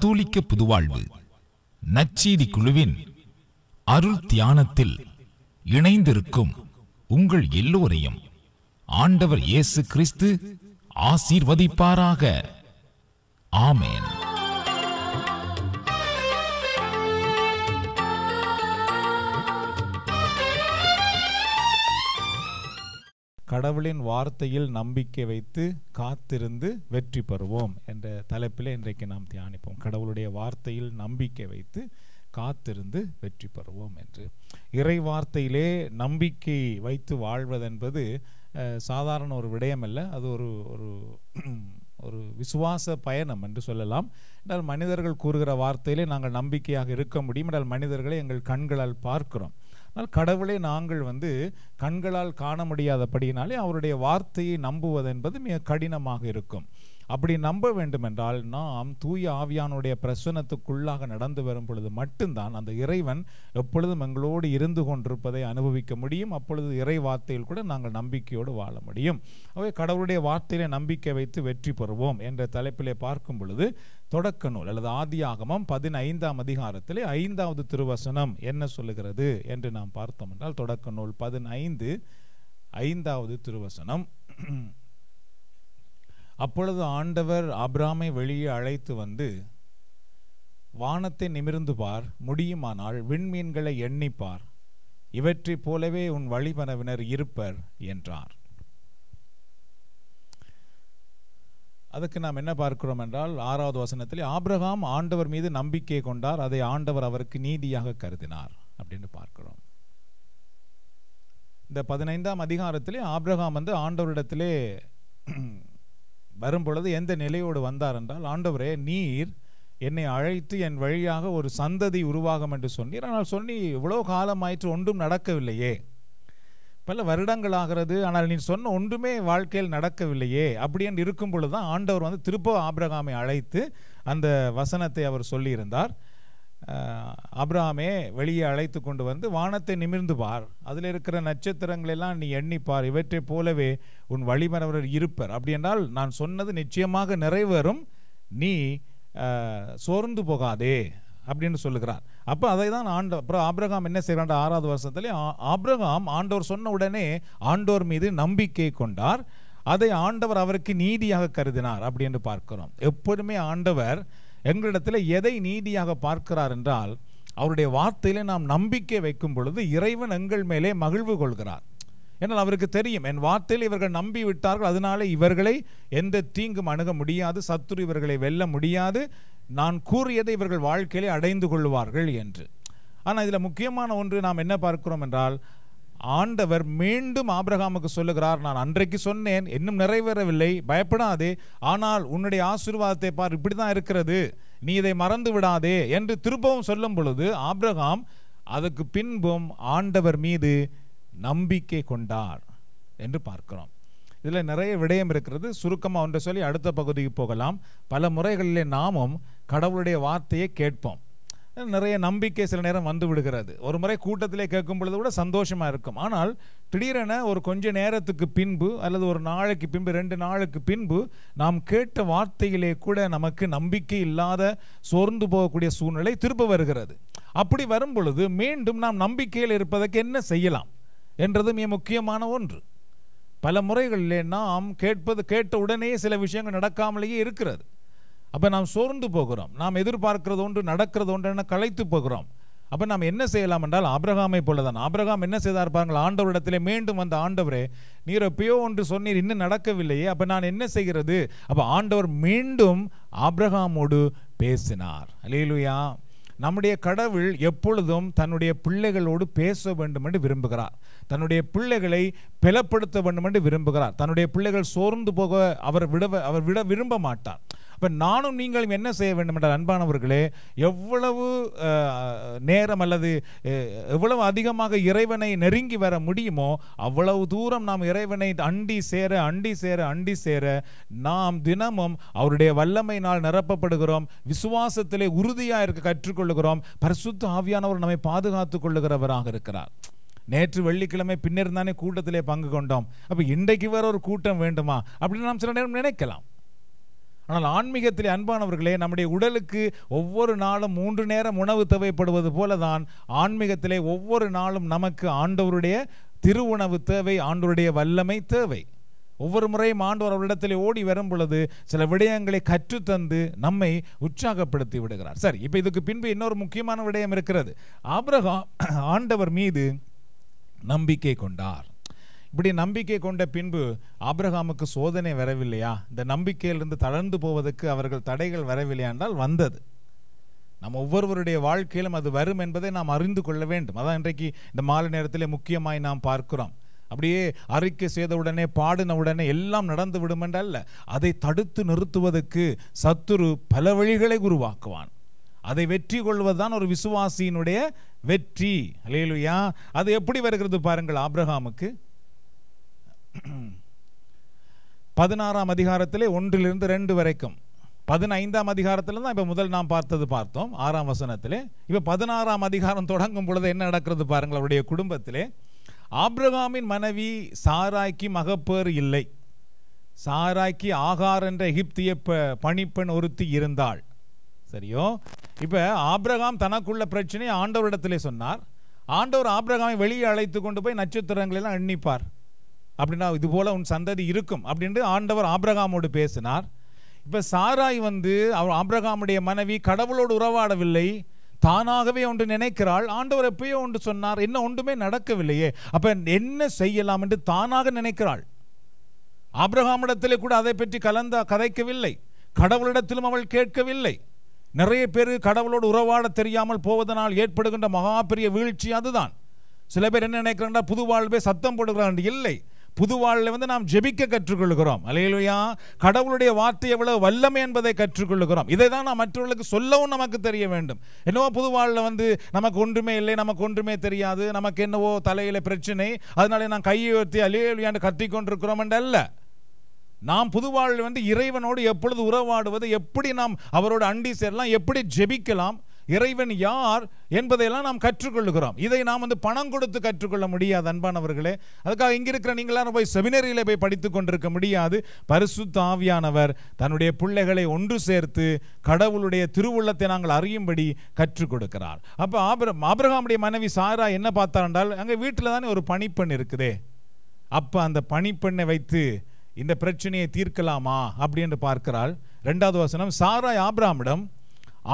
கத்தோலிக்க புதுவாழ்வு நச்சீதி குழுவின் அருள் தியானத்தில் இணைந்திருக்கும் உங்கள் எல்லோரையும் ஆண்டவர் இயேசு கிறிஸ்து ஆசீர்வதிப்பாராக ஆமேன் கடவுளின் வார்த்தையில் நம்பிக்கை வைத்து காத்திருந்து வெற்றி பெறுவோம் என்ற தலைப்பில் இன்றைக்கு நாம் தியானிப்போம் கடவுளுடைய வார்த்தையில் நம்பிக்கை வைத்து காத்திருந்து வெற்றி பெறுவோம் என்று இறை வார்த்தையிலே நம்பிக்கை வைத்து வாழ்வதென்பது சாதாரண ஒரு விடயம் அல்ல அது ஒரு ஒரு ஒரு விசுவாச பயணம் என்று சொல்லலாம் என்றால் மனிதர்கள் கூறுகிற வார்த்தையிலே நாங்கள் நம்பிக்கையாக இருக்க முடியும் என்றால் மனிதர்களை எங்கள் கண்களால் பார்க்கிறோம் ஆனால் கடவுளை நாங்கள் வந்து கண்களால் காண முடியாதபடியினாலே அவருடைய வார்த்தையை நம்புவதென்பது மிக கடினமாக இருக்கும் அப்படி நம்ப வேண்டும் என்றால் நாம் தூய ஆவியானுடைய பிரசனத்துக்குள்ளாக நடந்து வரும் பொழுது மட்டும்தான் அந்த இறைவன் எப்பொழுதும் எங்களோடு இருந்து கொண்டிருப்பதை அனுபவிக்க முடியும் அப்பொழுது இறை வார்த்தையில் கூட நாங்கள் நம்பிக்கையோடு வாழ முடியும் அவை கடவுளுடைய வார்த்தையிலே நம்பிக்கை வைத்து வெற்றி பெறுவோம் என்ற தலைப்பிலே பார்க்கும் பொழுது தொடக்க நூல் அல்லது ஆதியாகமம் பதினைந்தாம் அதிகாரத்திலே ஐந்தாவது திருவசனம் என்ன சொல்லுகிறது என்று நாம் பார்த்தோம் என்றால் தொடக்க நூல் பதினைந்து ஐந்தாவது திருவசனம் அப்பொழுது ஆண்டவர் ஆப்ராமை வெளியே அழைத்து வந்து வானத்தை நிமிர்ந்து பார் முடியுமானால் விண்மீன்களை எண்ணிப்பார் இவற்றைப் போலவே உன் வழிபனவினர் இருப்பர் என்றார் அதுக்கு நாம் என்ன பார்க்கிறோம் என்றால் ஆறாவது வசனத்தில் ஆப்ரஹாம் ஆண்டவர் மீது நம்பிக்கை கொண்டார் அதை ஆண்டவர் அவருக்கு நீதியாக கருதினார் அப்படின்னு பார்க்கிறோம் இந்த பதினைந்தாம் அதிகாரத்திலே ஆப்ரஹாம் வந்து ஆண்டவரிடத்திலே வரும்பொழுது எந்த நிலையோடு வந்தார் என்றால் ஆண்டவரே நீர் என்னை அழைத்து என் வழியாக ஒரு சந்ததி உருவாகும் என்று சொன்னீர் ஆனால் சொன்னி இவ்வளோ காலமாயிற்று ஒன்றும் நடக்கவில்லையே பல வருடங்கள் ஆகிறது ஆனால் நீ சொன்ன ஒன்றுமே வாழ்க்கையில் நடக்கவில்லையே என்று இருக்கும் பொழுது தான் ஆண்டவர் வந்து திருப்ப ஆபிரகாமை அழைத்து அந்த வசனத்தை அவர் சொல்லியிருந்தார் அப்ராமே வெளியே அழைத்து கொண்டு வந்து வானத்தை நிமிர்ந்து பார் அதில் இருக்கிற நட்சத்திரங்களெல்லாம் நீ எண்ணிப்பார் இவற்றை போலவே உன் வழிமரவர் இருப்பர் அப்படி என்றால் நான் சொன்னது நிச்சயமாக நிறைவேறும் நீ சோர்ந்து போகாதே அப்படின்னு சொல்லுகிறார் அப்போ அதை தான் ஆண்ட அப்புறம் ஆப்ரகாம் என்ன செய்கிறான் ஆறாவது வருஷத்துலேயே ஆப்ரகாம் ஆண்டோர் சொன்ன உடனே ஆண்டோர் மீது நம்பிக்கை கொண்டார் அதை ஆண்டவர் அவருக்கு நீதியாக கருதினார் அப்படின்னு பார்க்கிறோம் எப்பொழுதுமே ஆண்டவர் எங்களிடத்தில் எதை நீதியாக பார்க்கிறார் என்றால் அவருடைய வார்த்தையில நாம் நம்பிக்கை வைக்கும் பொழுது இறைவன் எங்கள் மேலே மகிழ்வு கொள்கிறார் ஏன்னால் அவருக்கு தெரியும் என் வார்த்தையில் இவர்கள் நம்பி விட்டார்கள் அதனால இவர்களை எந்த தீங்கும் அணுக முடியாது சத்துரு இவர்களை வெல்ல முடியாது நான் கூறியதை இவர்கள் வாழ்க்கையிலே அடைந்து கொள்வார்கள் என்று ஆனால் இதில் முக்கியமான ஒன்று நாம் என்ன பார்க்கிறோம் என்றால் ஆண்டவர் மீண்டும் ஆபிரகாமுக்கு சொல்லுகிறார் நான் அன்றைக்கு சொன்னேன் இன்னும் நிறைவேறவில்லை பயப்படாதே ஆனால் உன்னுடைய ஆசீர்வாதத்தை பார் இப்படி தான் இருக்கிறது நீ இதை மறந்து விடாதே என்று திருப்பவும் சொல்லும் பொழுது ஆபிரகாம் அதற்கு பின்பும் ஆண்டவர் மீது நம்பிக்கை கொண்டார் என்று பார்க்கிறோம் இதில் நிறைய விடயம் இருக்கிறது சுருக்கமாக ஒன்றை சொல்லி அடுத்த பகுதிக்கு போகலாம் பல முறைகளிலே நாமும் கடவுளுடைய வார்த்தையை கேட்போம் நிறைய நம்பிக்கை சில நேரம் வந்து விடுகிறது ஒரு முறை கூட்டத்திலே கேட்கும் பொழுது கூட சந்தோஷமாக இருக்கும் ஆனால் திடீரென ஒரு கொஞ்ச நேரத்துக்கு பின்பு அல்லது ஒரு நாளைக்கு பின்பு ரெண்டு நாளுக்கு பின்பு நாம் கேட்ட வார்த்தையிலே கூட நமக்கு நம்பிக்கை இல்லாத சோர்ந்து போகக்கூடிய சூழ்நிலை திரும்ப வருகிறது அப்படி வரும் பொழுது மீண்டும் நாம் நம்பிக்கையில் இருப்பதற்கு என்ன செய்யலாம் என்றது மிக முக்கியமான ஒன்று பல முறைகளிலே நாம் கேட்பது கேட்ட உடனே சில விஷயங்கள் நடக்காமலேயே இருக்கிறது அப்போ நாம் சோர்ந்து போகிறோம் நாம் எதிர்பார்க்கிறது ஒன்று நடக்கிறது ஒன்று களைத்து போகிறோம் அப்போ நாம் என்ன செய்யலாம் என்றால் ஆபிரகாமை போல தான் என்ன செய்தார் பாருங்கள் ஆண்டவரிடத்திலே மீண்டும் வந்த ஆண்டவரே நீர் எப்பயோ ஒன்று சொன்னீர் இன்னும் நடக்கவில்லையே அப்போ நான் என்ன செய்கிறது அப்போ ஆண்டவர் மீண்டும் ஆப்ரகாமோடு பேசினார் அலையிலுயா நம்முடைய கடவுள் எப்பொழுதும் தன்னுடைய பிள்ளைகளோடு பேச வேண்டும் என்று விரும்புகிறார் தன்னுடைய பிள்ளைகளை பிளப்படுத்த வேண்டும் என்று விரும்புகிறார் தன்னுடைய பிள்ளைகள் சோர்ந்து போக அவர் விட அவர் விட விரும்ப மாட்டார் இப்போ நானும் நீங்களும் என்ன செய்ய வேண்டும் என்ற அன்பானவர்களே எவ்வளவு நேரம் அல்லது எவ்வளவு அதிகமாக இறைவனை நெருங்கி வர முடியுமோ அவ்வளவு தூரம் நாம் இறைவனை அண்டி சேர அண்டி சேர அண்டி சேர நாம் தினமும் அவருடைய வல்லமையினால் நிரப்பப்படுகிறோம் விசுவாசத்திலே உறுதியாக இருக்க கற்றுக்கொள்ளுகிறோம் பரிசுத்த ஆவியானவர் நம்மை பாதுகாத்து கொள்ளுகிறவராக இருக்கிறார் நேற்று வெள்ளிக்கிழமை பின்னர் தானே கூட்டத்திலே பங்கு கொண்டோம் அப்போ இன்றைக்கு வேற ஒரு கூட்டம் வேண்டுமா அப்படின்னு நாம் சில நேரம் நினைக்கலாம் ஆனால் ஆன்மீகத்தில் அன்பானவர்களே நம்முடைய உடலுக்கு ஒவ்வொரு நாளும் மூன்று நேரம் உணவு தேவைப்படுவது போல தான் ஆன்மீகத்திலே ஒவ்வொரு நாளும் நமக்கு ஆண்டவருடைய திருவுணவு தேவை ஆண்டவருடைய வல்லமை தேவை ஒவ்வொரு முறையும் ஆண்டவர் அவரிடத்தில் ஓடி வரும் பொழுது சில விடயங்களை கற்றுத்தந்து நம்மை உற்சாகப்படுத்தி விடுகிறார் சரி இப்போ இதுக்கு பின்பு இன்னொரு முக்கியமான விடயம் இருக்கிறது ஆப்ரஹாம் ஆண்டவர் மீது நம்பிக்கை கொண்டார் இப்படி நம்பிக்கை கொண்ட பின்பு ஆப்ரஹாமுக்கு சோதனை வரவில்லையா இந்த நம்பிக்கையிலிருந்து தளர்ந்து போவதற்கு அவர்கள் தடைகள் வரவில்லையா என்றால் வந்தது நம்ம ஒவ்வொருவருடைய வாழ்க்கையிலும் அது வரும் என்பதை நாம் அறிந்து கொள்ள வேண்டும் அதான் இன்றைக்கு இந்த மாலை நேரத்தில் முக்கியமாய் நாம் பார்க்கிறோம் அப்படியே அறிக்கை செய்தவுடனே பாடின உடனே எல்லாம் நடந்து விடும் என்றல்ல அதை தடுத்து நிறுத்துவதற்கு சத்துரு பல வழிகளை உருவாக்குவான் அதை வெற்றி கொள்வதுதான் ஒரு விசுவாசியினுடைய வெற்றி அலையலுயா அது எப்படி வருகிறது பாருங்கள் ஆப்ரஹாமுக்கு பதினாறாம் அதிகாரத்திலே ஒன்றிலிருந்து ரெண்டு வரைக்கும் பதினைந்தாம் அதிகாரத்தில் தான் இப்போ முதல் நாம் பார்த்தது பார்த்தோம் ஆறாம் வசனத்திலே இப்போ பதினாறாம் அதிகாரம் தொடங்கும் பொழுது என்ன நடக்கிறது பாருங்கள் அவருடைய குடும்பத்திலே ஆப்ரகாமின் மனைவி சாராய்க்கு மகப்பேறு இல்லை சாராய்க்கு ஆகார் என்ற எகிப்திய பணிப்பெண் ஒருத்தி இருந்தாள் சரியோ இப்போ ஆப்ரகாம் தனக்குள்ள பிரச்சனையை ஆண்டவரிடத்திலே சொன்னார் ஆண்டவர் ஆப்ரகாமை வெளியே அழைத்து கொண்டு போய் நட்சத்திரங்களெல்லாம் எண்ணிப்பார் அப்படின்னா இது போல் உன் சந்ததி இருக்கும் அப்படின்ட்டு ஆண்டவர் ஆப்ரகாமோடு பேசினார் இப்போ சாராய் வந்து அவர் ஆப்ரகாமுடைய மனைவி கடவுளோடு உறவாடவில்லை தானாகவே ஒன்று நினைக்கிறாள் ஆண்டவர் எப்பயோ ஒன்று சொன்னார் என்ன ஒன்றுமே நடக்கவில்லையே அப்போ என்ன செய்யலாம் என்று தானாக நினைக்கிறாள் ஆப்ரஹாமிடத்திலே கூட அதை பற்றி கலந்த கதைக்கவில்லை கடவுளிடத்திலும் அவள் கேட்கவில்லை நிறைய பேர் கடவுளோடு உறவாட தெரியாமல் போவதனால் ஏற்படுகின்ற மகா பெரிய வீழ்ச்சி அதுதான் சில பேர் என்ன நினைக்கிறாங்க புது வாழ்வே சத்தம் போடுகிறாங்க இல்லை புது வாழ்வில் வந்து நாம் ஜெபிக்க கற்றுக்கொள்கிறோம் அலையிலுயா கடவுளுடைய வார்த்தை எவ்வளவு வல்லமை என்பதை கற்றுக்கொள்கிறோம் இதை தான் நான் மற்றவர்களுக்கு சொல்லவும் நமக்கு தெரிய வேண்டும் என்னவோ புது வந்து நமக்கு ஒன்றுமே இல்லை நமக்கு ஒன்றுமே தெரியாது நமக்கு என்னவோ தலையில் பிரச்சனை அதனால நாம் கையை உயர்த்தி அலையிலுயான்னு கத்திக்கொண்டிருக்கிறோம் என்று அல்ல நாம் புது வாழ்வில் வந்து இறைவனோடு எப்பொழுது உறவாடுவது எப்படி நாம் அவரோடு அண்டி சேரலாம் எப்படி ஜெபிக்கலாம் இறைவன் யார் என்பதையெல்லாம் நாம் கற்றுக்கொள்ளுகிறோம் இதை நாம் வந்து பணம் கொடுத்து கற்றுக்கொள்ள முடியாது அன்பானவர்களே அதுக்காக இங்கே இருக்கிற நீங்களாம் போய் செமினரியில் போய் படித்து கொண்டிருக்க முடியாது பரிசு தாவியானவர் தன்னுடைய பிள்ளைகளை ஒன்று சேர்த்து கடவுளுடைய திருவுள்ளத்தை நாங்கள் அறியும்படி கற்றுக் கொடுக்கிறார் அப்போ ஆபிரம் ஆபிரகாமுடைய மனைவி சாரா என்ன பார்த்தார் என்றால் அங்கே வீட்டில் தானே ஒரு பனிப்பெண் இருக்குதே அப்போ அந்த பனிப்பெண்ணை வைத்து இந்த பிரச்சனையை தீர்க்கலாமா அப்படின்னு பார்க்கிறாள் ரெண்டாவது வசனம் சாராய் ஆபிராமிடம்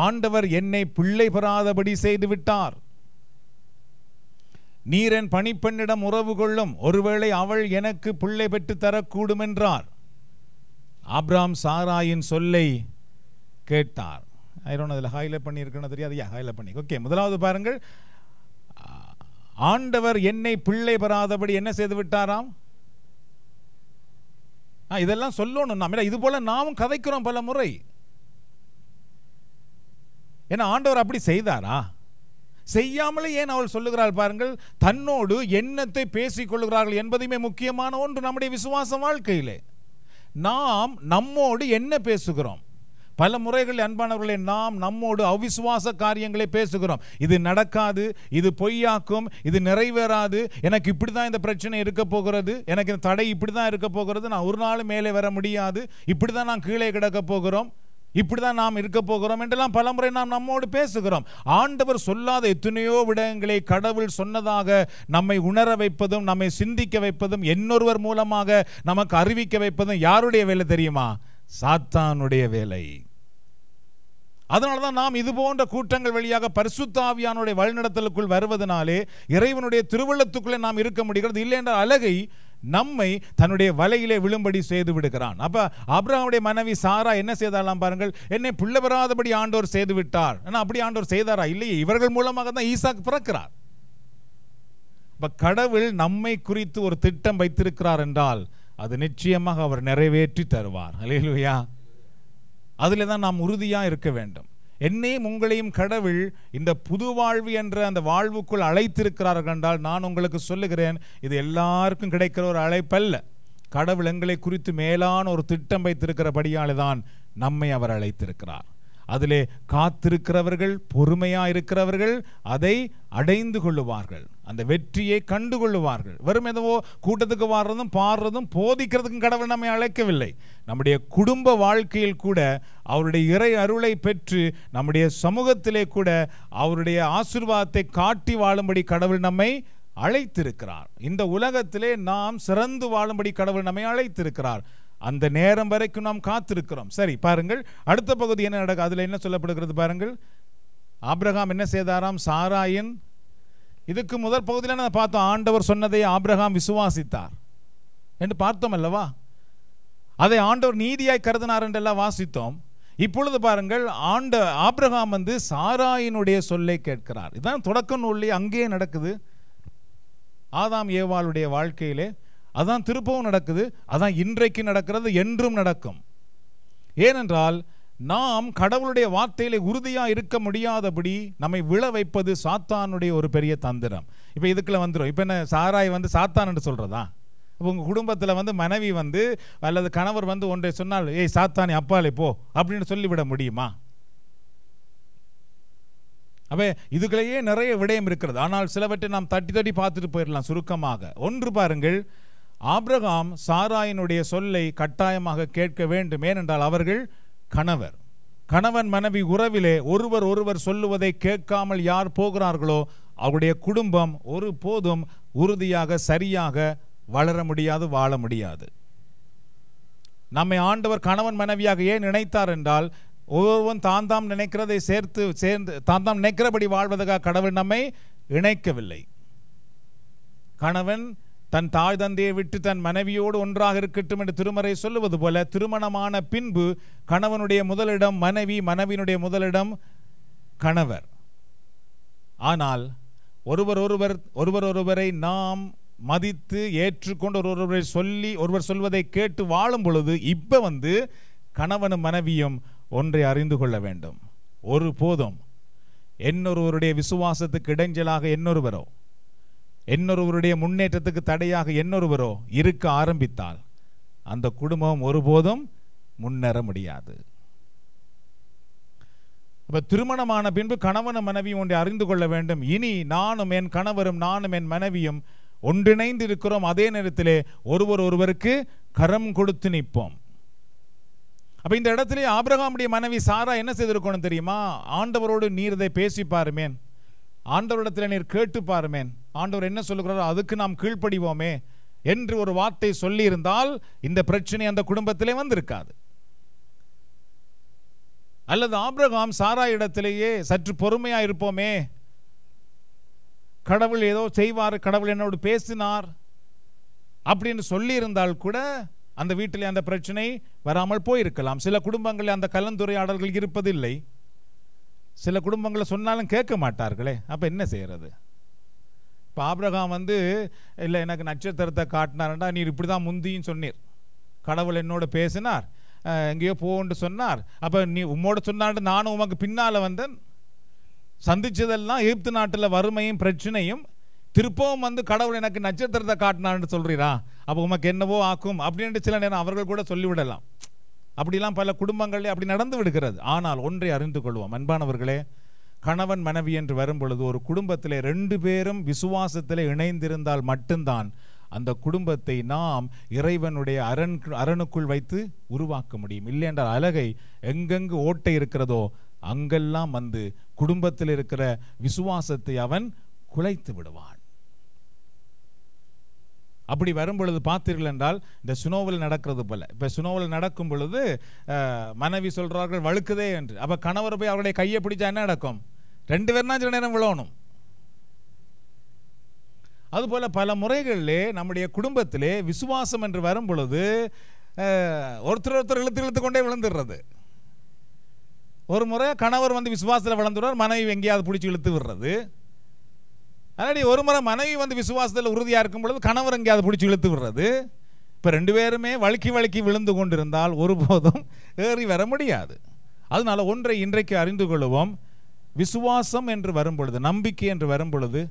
ஆண்டவர் என்னை பிள்ளை பெறாதபடி செய்துவிட்டார் நீரன் பணிப்பெண்ணிடம் உறவு கொள்ளும் ஒருவேளை அவள் எனக்கு பிள்ளை பெற்று தரக்கூடும் என்றார் ஆப்ராம் சாராயின் சொல்லை கேட்டார் ஐரோன் அதில் ஹைலைட் பண்ணியிருக்கணும் தெரியாது யா ஹைலைட் பண்ணி ஓகே முதலாவது பாருங்கள் ஆண்டவர் என்னை பிள்ளை பெறாதபடி என்ன செய்து விட்டாராம் இதெல்லாம் சொல்லணும் நாம் இது போல நாமும் கதைக்கிறோம் பல முறை ஏன்னா ஆண்டவர் அப்படி செய்தாரா செய்யாமலே ஏன் அவள் சொல்லுகிறாள் பாருங்கள் தன்னோடு எண்ணத்தை பேசிக்கொள்கிறார்கள் என்பதுமே முக்கியமான ஒன்று நம்முடைய விசுவாச வாழ்க்கையிலே நாம் நம்மோடு என்ன பேசுகிறோம் பல முறைகள் அன்பானவர்களே நாம் நம்மோடு அவிசுவாச காரியங்களை பேசுகிறோம் இது நடக்காது இது பொய்யாக்கும் இது நிறைவேறாது எனக்கு இப்படி தான் இந்த பிரச்சனை இருக்க போகிறது எனக்கு இந்த தடை இப்படி தான் இருக்க போகிறது நான் ஒரு நாள் மேலே வர முடியாது இப்படி தான் நான் கீழே கிடக்க போகிறோம் இப்படி தான் நாம் இருக்க போகிறோம் என்றெல்லாம் பலமுறை நாம் நம்மோடு பேசுகிறோம் ஆண்டவர் சொல்லாத எத்தனையோ விடயங்களை கடவுள் சொன்னதாக நம்மை உணர வைப்பதும் நம்மை சிந்திக்க வைப்பதும் இன்னொருவர் மூலமாக நமக்கு அறிவிக்க வைப்பதும் யாருடைய வேலை தெரியுமா சாத்தானுடைய வேலை அதனால தான் நாம் இது போன்ற கூட்டங்கள் வழியாக பரிசுத்தாவியானுடைய வழிநடத்தலுக்குள் வருவதனாலே இறைவனுடைய திருவள்ளத்துக்குள்ளே நாம் இருக்க முடிகிறது இல்லை என்ற அழகை நம்மை தன்னுடைய வலையிலே விழும்படி செய்து விடுகிறான் அப்போ அப்ரஹாமுடைய மனைவி சாரா என்ன செய்தாலாம் பாருங்கள் என்னை பிள்ளை பெறாதபடி ஆண்டோர் செய்து விட்டார் ஆனால் அப்படி ஆண்டோர் செய்தாரா இல்லையே இவர்கள் மூலமாக தான் ஈசாக் பிறக்கிறார் இப்ப கடவுள் நம்மை குறித்து ஒரு திட்டம் வைத்திருக்கிறார் என்றால் அது நிச்சயமாக அவர் நிறைவேற்றி தருவார் அலையிலுயா அதில் தான் நாம் உறுதியாக இருக்க வேண்டும் என்னையும் உங்களையும் கடவுள் இந்த புது வாழ்வு என்ற அந்த வாழ்வுக்குள் அழைத்திருக்கிறார்கள் என்றால் நான் உங்களுக்கு சொல்லுகிறேன் இது எல்லாருக்கும் கிடைக்கிற ஒரு அழைப்பல்ல கடவுள் எங்களை குறித்து மேலான ஒரு திட்டம் வைத்திருக்கிறபடியாலே தான் நம்மை அவர் அழைத்திருக்கிறார் அதிலே காத்திருக்கிறவர்கள் பொறுமையாக இருக்கிறவர்கள் அதை அடைந்து கொள்ளுவார்கள் அந்த வெற்றியை கண்டு கொள்ளுவார்கள் வெறும் எதுவோ கூட்டத்துக்கு வாடுறதும் பாடுறதும் போதிக்கிறதுக்கும் கடவுள் நம்மை அழைக்கவில்லை நம்முடைய குடும்ப வாழ்க்கையில் கூட அவருடைய இறை அருளை பெற்று நம்முடைய சமூகத்திலே கூட அவருடைய ஆசிர்வாதத்தை காட்டி வாழும்படி கடவுள் நம்மை அழைத்திருக்கிறார் இந்த உலகத்திலே நாம் சிறந்து வாழும்படி கடவுள் நம்மை அழைத்திருக்கிறார் அந்த நேரம் வரைக்கும் நாம் காத்திருக்கிறோம் சரி பாருங்கள் அடுத்த பகுதி என்ன நடக்கும் அதில் என்ன சொல்லப்படுகிறது பாருங்கள் ஆப்ரஹாம் என்ன செய்தாராம் சாராயின் இதுக்கு முதல் பகுதியில் நான் பார்த்தோம் ஆண்டவர் சொன்னதை ஆப்ரஹாம் விசுவாசித்தார் என்று பார்த்தோம் அல்லவா அதை ஆண்டவர் நீதியாய் கருதினார் என்றெல்லாம் வாசித்தோம் இப்பொழுது பாருங்கள் ஆண்ட ஆப்ரஹாம் வந்து சாராயினுடைய சொல்லை கேட்கிறார் இதுதான் தொடக்க நூல்லே அங்கேயே நடக்குது ஆதாம் ஏவாளுடைய வாழ்க்கையிலே அதான் திருப்பவும் நடக்குது அதான் இன்றைக்கு நடக்கிறது என்றும் நடக்கும் ஏனென்றால் நாம் கடவுளுடைய வார்த்தையிலே உறுதியாக இருக்க முடியாதபடி நம்மை விழ வைப்பது சாத்தானுடைய ஒரு பெரிய தந்திரம் இப்போ இதுக்குள்ள வந்துடும் இப்போ என்ன சாராய் வந்து சாத்தான்னு சொல்கிறதா இப்போ உங்கள் குடும்பத்தில் வந்து மனைவி வந்து அல்லது கணவர் வந்து ஒன்றை சொன்னால் ஏய் சாத்தானே அப்பாலே போ அப்படின்னு சொல்லிவிட முடியுமா அப்போ இதுக்குள்ளேயே நிறைய விடயம் இருக்கிறது ஆனால் சிலவற்றை நாம் தட்டி தட்டி பார்த்துட்டு போயிடலாம் சுருக்கமாக ஒன்று பாருங்கள் ஆப்ரகாம் சாராயினுடைய சொல்லை கட்டாயமாக கேட்க வேண்டும் ஏனென்றால் அவர்கள் கணவர் கணவன் மனைவி உறவிலே ஒருவர் ஒருவர் சொல்லுவதை கேட்காமல் யார் போகிறார்களோ அவருடைய குடும்பம் ஒரு போதும் உறுதியாக சரியாக வளர முடியாது வாழ முடியாது நம்மை ஆண்டவர் கணவன் மனைவியாக ஏன் நினைத்தார் என்றால் ஒவ்வொருவன் தான் தாம் நினைக்கிறதை சேர்த்து சேர்ந்து தான் தாம் நினைக்கிறபடி வாழ்வதற்காக கடவுள் நம்மை இணைக்கவில்லை கணவன் தன் தாய் தந்தையை விட்டு தன் மனைவியோடு ஒன்றாக இருக்கட்டும் என்று திருமறை சொல்லுவது போல திருமணமான பின்பு கணவனுடைய முதலிடம் மனைவி மனைவியினுடைய முதலிடம் கணவர் ஆனால் ஒருவர் ஒருவர் ஒருவர் ஒருவரை நாம் மதித்து ஏற்றுக்கொண்டு ஒரு ஒருவரை சொல்லி ஒருவர் சொல்வதை கேட்டு வாழும் பொழுது இப்போ வந்து கணவனும் மனைவியும் ஒன்றை அறிந்து கொள்ள வேண்டும் ஒரு போதும் என்னொருவருடைய விசுவாசத்துக்கு இடைஞ்சலாக என்னொருவரோ என்னொருவருடைய முன்னேற்றத்துக்கு தடையாக என்னொருவரோ இருக்க ஆரம்பித்தால் அந்த குடும்பம் ஒருபோதும் முன்னேற முடியாது இப்போ திருமணமான பின்பு கணவனும் மனைவியும் ஒன்றை அறிந்து கொள்ள வேண்டும் இனி நானும் என் கணவரும் நானும் என் மனைவியும் ஒன்றிணைந்து இருக்கிறோம் அதே நேரத்திலே ஒருவர் ஒருவருக்கு கரம் கொடுத்து நிற்போம் அப்போ இந்த இடத்துல ஆபிரகாமுடைய மனைவி சாரா என்ன செய்திருக்கணும் தெரியுமா ஆண்டவரோடு நீர் இதை பேசி பாருமேன் ஆண்டவரிடத்தில் நீர் கேட்டு பாருமேன் ஆண்டவர் என்ன சொல்லுகிறாரோ அதுக்கு நாம் கீழ்ப்படிவோமே என்று ஒரு வார்த்தை சொல்லியிருந்தால் இந்த பிரச்சனை அந்த குடும்பத்திலே வந்திருக்காது அல்லது ஆப்ரகாம் சாரா இடத்திலேயே சற்று பொறுமையா இருப்போமே கடவுள் ஏதோ செய்வார் கடவுள் என்னோடு பேசினார் அப்படின்னு சொல்லியிருந்தால் கூட அந்த வீட்டிலே அந்த பிரச்சனை வராமல் போயிருக்கலாம் சில குடும்பங்களில் அந்த கலந்துரையாடல்கள் இருப்பதில்லை சில குடும்பங்களை சொன்னாலும் கேட்க மாட்டார்களே அப்போ என்ன செய்கிறது இப்போ ஆப்ரகாம் வந்து இல்லை எனக்கு நட்சத்திரத்தை காட்டினார்டா நீர் இப்படி தான் முந்தியும் சொன்னீர் கடவுள் என்னோட பேசினார் எங்கேயோ போன்று சொன்னார் அப்போ நீ உம்மோட சொன்னான்ட்டு நானும் உமக்கு பின்னால் வந்தேன் சந்தித்ததெல்லாம் எகிப்து நாட்டில் வறுமையும் பிரச்சனையும் திருப்பவும் வந்து கடவுள் எனக்கு நட்சத்திரத்தை காட்டினான்னு சொல்கிறீரா அப்போ உமக்கு என்னவோ ஆக்கும் அப்படின்ட்டு சில நேரம் அவர்கள் கூட சொல்லிவிடலாம் அப்படிலாம் பல குடும்பங்களில் அப்படி நடந்து விடுகிறது ஆனால் ஒன்றை அறிந்து கொள்வோம் அன்பானவர்களே கணவன் மனைவி என்று வரும் பொழுது ஒரு குடும்பத்தில் ரெண்டு பேரும் விசுவாசத்தில் இணைந்திருந்தால் மட்டும்தான் அந்த குடும்பத்தை நாம் இறைவனுடைய அரண் அரணுக்குள் வைத்து உருவாக்க முடியும் இல்லை என்றால் அழகை எங்கெங்கு ஓட்டை இருக்கிறதோ அங்கெல்லாம் வந்து குடும்பத்தில் இருக்கிற விசுவாசத்தை அவன் குலைத்து விடுவான் அப்படி வரும் பொழுது பார்த்தீர்கள் என்றால் இந்த சுனோவில் நடக்கிறது போல இப்போ சுனோவில் நடக்கும் பொழுது மனைவி சொல்கிறார்கள் வழுக்குதே என்று அப்போ கணவர் போய் அவருடைய கையை பிடிச்சா என்ன நடக்கும் ரெண்டு பேர்னா சில நேரம் விழணும் அதுபோல் பல முறைகளிலே நம்முடைய குடும்பத்திலே விசுவாசம் என்று வரும் பொழுது ஒருத்தர் ஒருத்தர் இழுத்து இழுத்து கொண்டே விழுந்துடுறது ஒரு முறை கணவர் வந்து விசுவாசத்தில் விளந்துடுறார் மனைவி எங்கேயாவது பிடிச்சி இழுத்து விடுறது அதனாடி ஒரு முறை மனைவி வந்து விசுவாசத்தில் உறுதியாக இருக்கும் பொழுது கணவர் அங்கே அதை பிடிச்சி இழுத்து விடுறது இப்போ ரெண்டு பேருமே வழுக்கி வழுக்கி விழுந்து கொண்டிருந்தால் ஒருபோதும் ஏறி வர முடியாது அதனால் ஒன்றை இன்றைக்கு அறிந்து கொள்வோம் விசுவாசம் என்று வரும் பொழுது நம்பிக்கை என்று வரும் பொழுது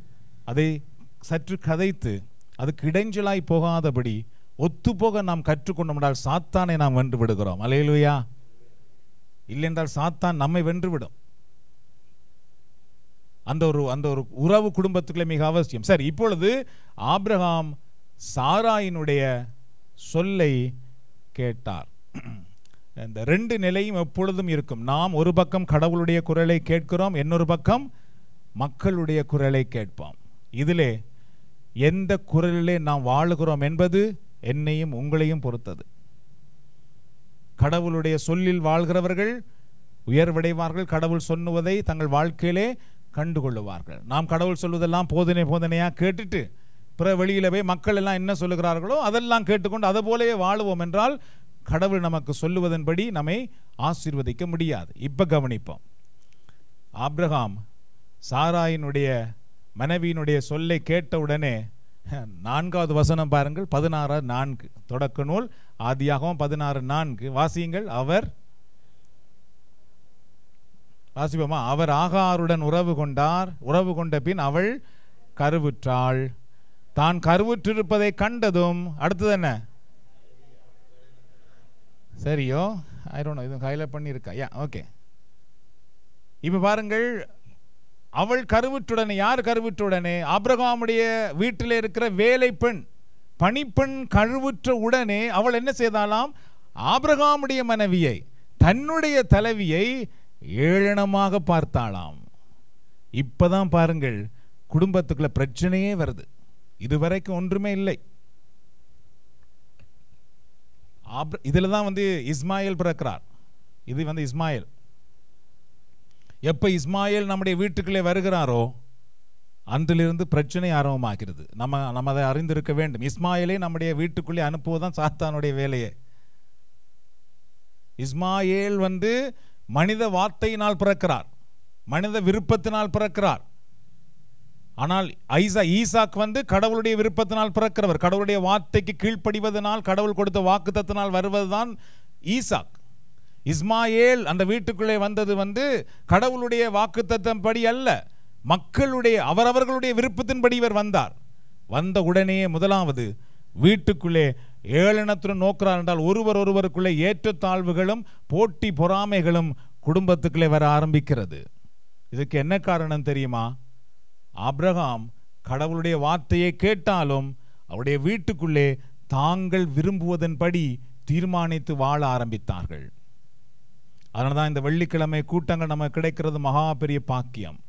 அதை சற்று கதைத்து அதுக்கு இடைஞ்சலாய் போகாதபடி ஒத்துப்போக நாம் கற்றுக்கொண்டோம்னால் சாத்தானை நாம் வென்று விடுகிறோம் அலையிலுயா என்றால் சாத்தான் நம்மை வென்றுவிடும் அந்த ஒரு அந்த ஒரு உறவு குடும்பத்துக்குள்ளே மிக அவசியம் சார் இப்பொழுது ஆப்ரஹாம் சாராயினுடைய சொல்லை கேட்டார் இந்த ரெண்டு நிலையும் எப்பொழுதும் இருக்கும் நாம் ஒரு பக்கம் கடவுளுடைய குரலை கேட்கிறோம் இன்னொரு பக்கம் மக்களுடைய குரலை கேட்போம் இதிலே எந்த குரலிலே நாம் வாழுகிறோம் என்பது என்னையும் உங்களையும் பொறுத்தது கடவுளுடைய சொல்லில் வாழ்கிறவர்கள் உயர்வடைவார்கள் கடவுள் சொன்னுவதை தங்கள் வாழ்க்கையிலே கண்டுகொள்ளுவார்கள் நாம் கடவுள் சொல்வதெல்லாம் போதனை போதனையாக கேட்டுட்டு பிற வெளியில் போய் மக்கள் எல்லாம் என்ன சொல்லுகிறார்களோ அதெல்லாம் கேட்டுக்கொண்டு அதை வாழுவோம் என்றால் கடவுள் நமக்கு சொல்லுவதன்படி நம்மை ஆசீர்வதிக்க முடியாது இப்போ கவனிப்போம் ஆப்ரஹாம் சாராயினுடைய மனைவியினுடைய சொல்லை கேட்டவுடனே நான்காவது வசனம் பாருங்கள் பதினாறு நான்கு தொடக்க நூல் ஆதியாகவும் பதினாறு நான்கு வாசியுங்கள் அவர் வாசிப்போமா அவர் ஆகாருடன் உறவு கொண்டார் உறவு கொண்ட பின் அவள் கருவுற்றாள் தான் கருவுற்றிருப்பதை கண்டதும் அடுத்தது என்ன சரியோ ஐ இது ஹைலைட் பண்ணியிருக்கா யா ஓகே இப்போ பாருங்கள் அவள் கருவுற்றுடனே யார் கருவுற்றுடனே ஆப்ரகாமுடைய வீட்டில் இருக்கிற வேலை பெண் பணிப்பெண் கழுவுற்ற உடனே அவள் என்ன செய்தாலாம் ஆப்ரகாமுடைய மனைவியை தன்னுடைய தலைவியை ஏழனமாக பார்த்தாளாம் இப்பதான் பாருங்கள் குடும்பத்துக்குள்ள பிரச்சனையே வருது இதுவரைக்கும் ஒன்றுமே இல்லை இதில் தான் வந்து இஸ்மாயில் பிறக்கிறார் இது வந்து இஸ்மாயில் எப்ப இஸ்மாயில் நம்முடைய வீட்டுக்குள்ளே வருகிறாரோ அன்றிலிருந்து பிரச்சனை ஆரம்பமாகிறது நம்ம நம்ம அதை அறிந்திருக்க வேண்டும் இஸ்மாயிலே நம்முடைய வீட்டுக்குள்ளே அனுப்புவதுதான் சாத்தானுடைய வேலையே இஸ்மாயில் வந்து மனித வார்த்தையினால் பிறக்கிறார் மனித விருப்பத்தினால் பிறக்கிறார் ஆனால் ஐசா ஈசாக் வந்து கடவுளுடைய விருப்பத்தினால் பிறக்கிறவர் கடவுளுடைய வார்த்தைக்கு கீழ்ப்படிவதனால் கடவுள் கொடுத்த வாக்குத்தத்தினால் வருவதுதான் ஈசாக் இஸ்மாயேல் அந்த வீட்டுக்குள்ளே வந்தது வந்து கடவுளுடைய படி அல்ல மக்களுடைய அவரவர்களுடைய விருப்பத்தின்படி இவர் வந்தார் வந்த உடனே முதலாவது வீட்டுக்குள்ளே ஏளனத்துடன் நோக்கிறார் என்றால் ஒருவர் ஒருவருக்குள்ளே ஏற்றத்தாழ்வுகளும் போட்டி பொறாமைகளும் குடும்பத்துக்குள்ளே வர ஆரம்பிக்கிறது இதுக்கு என்ன காரணம் தெரியுமா அப்ரஹாம் கடவுளுடைய வார்த்தையை கேட்டாலும் அவருடைய வீட்டுக்குள்ளே தாங்கள் விரும்புவதன்படி தீர்மானித்து வாழ ஆரம்பித்தார்கள் அதனால் தான் இந்த வெள்ளிக்கிழமை கூட்டங்கள் நமக்கு கிடைக்கிறது மகா பெரிய பாக்கியம்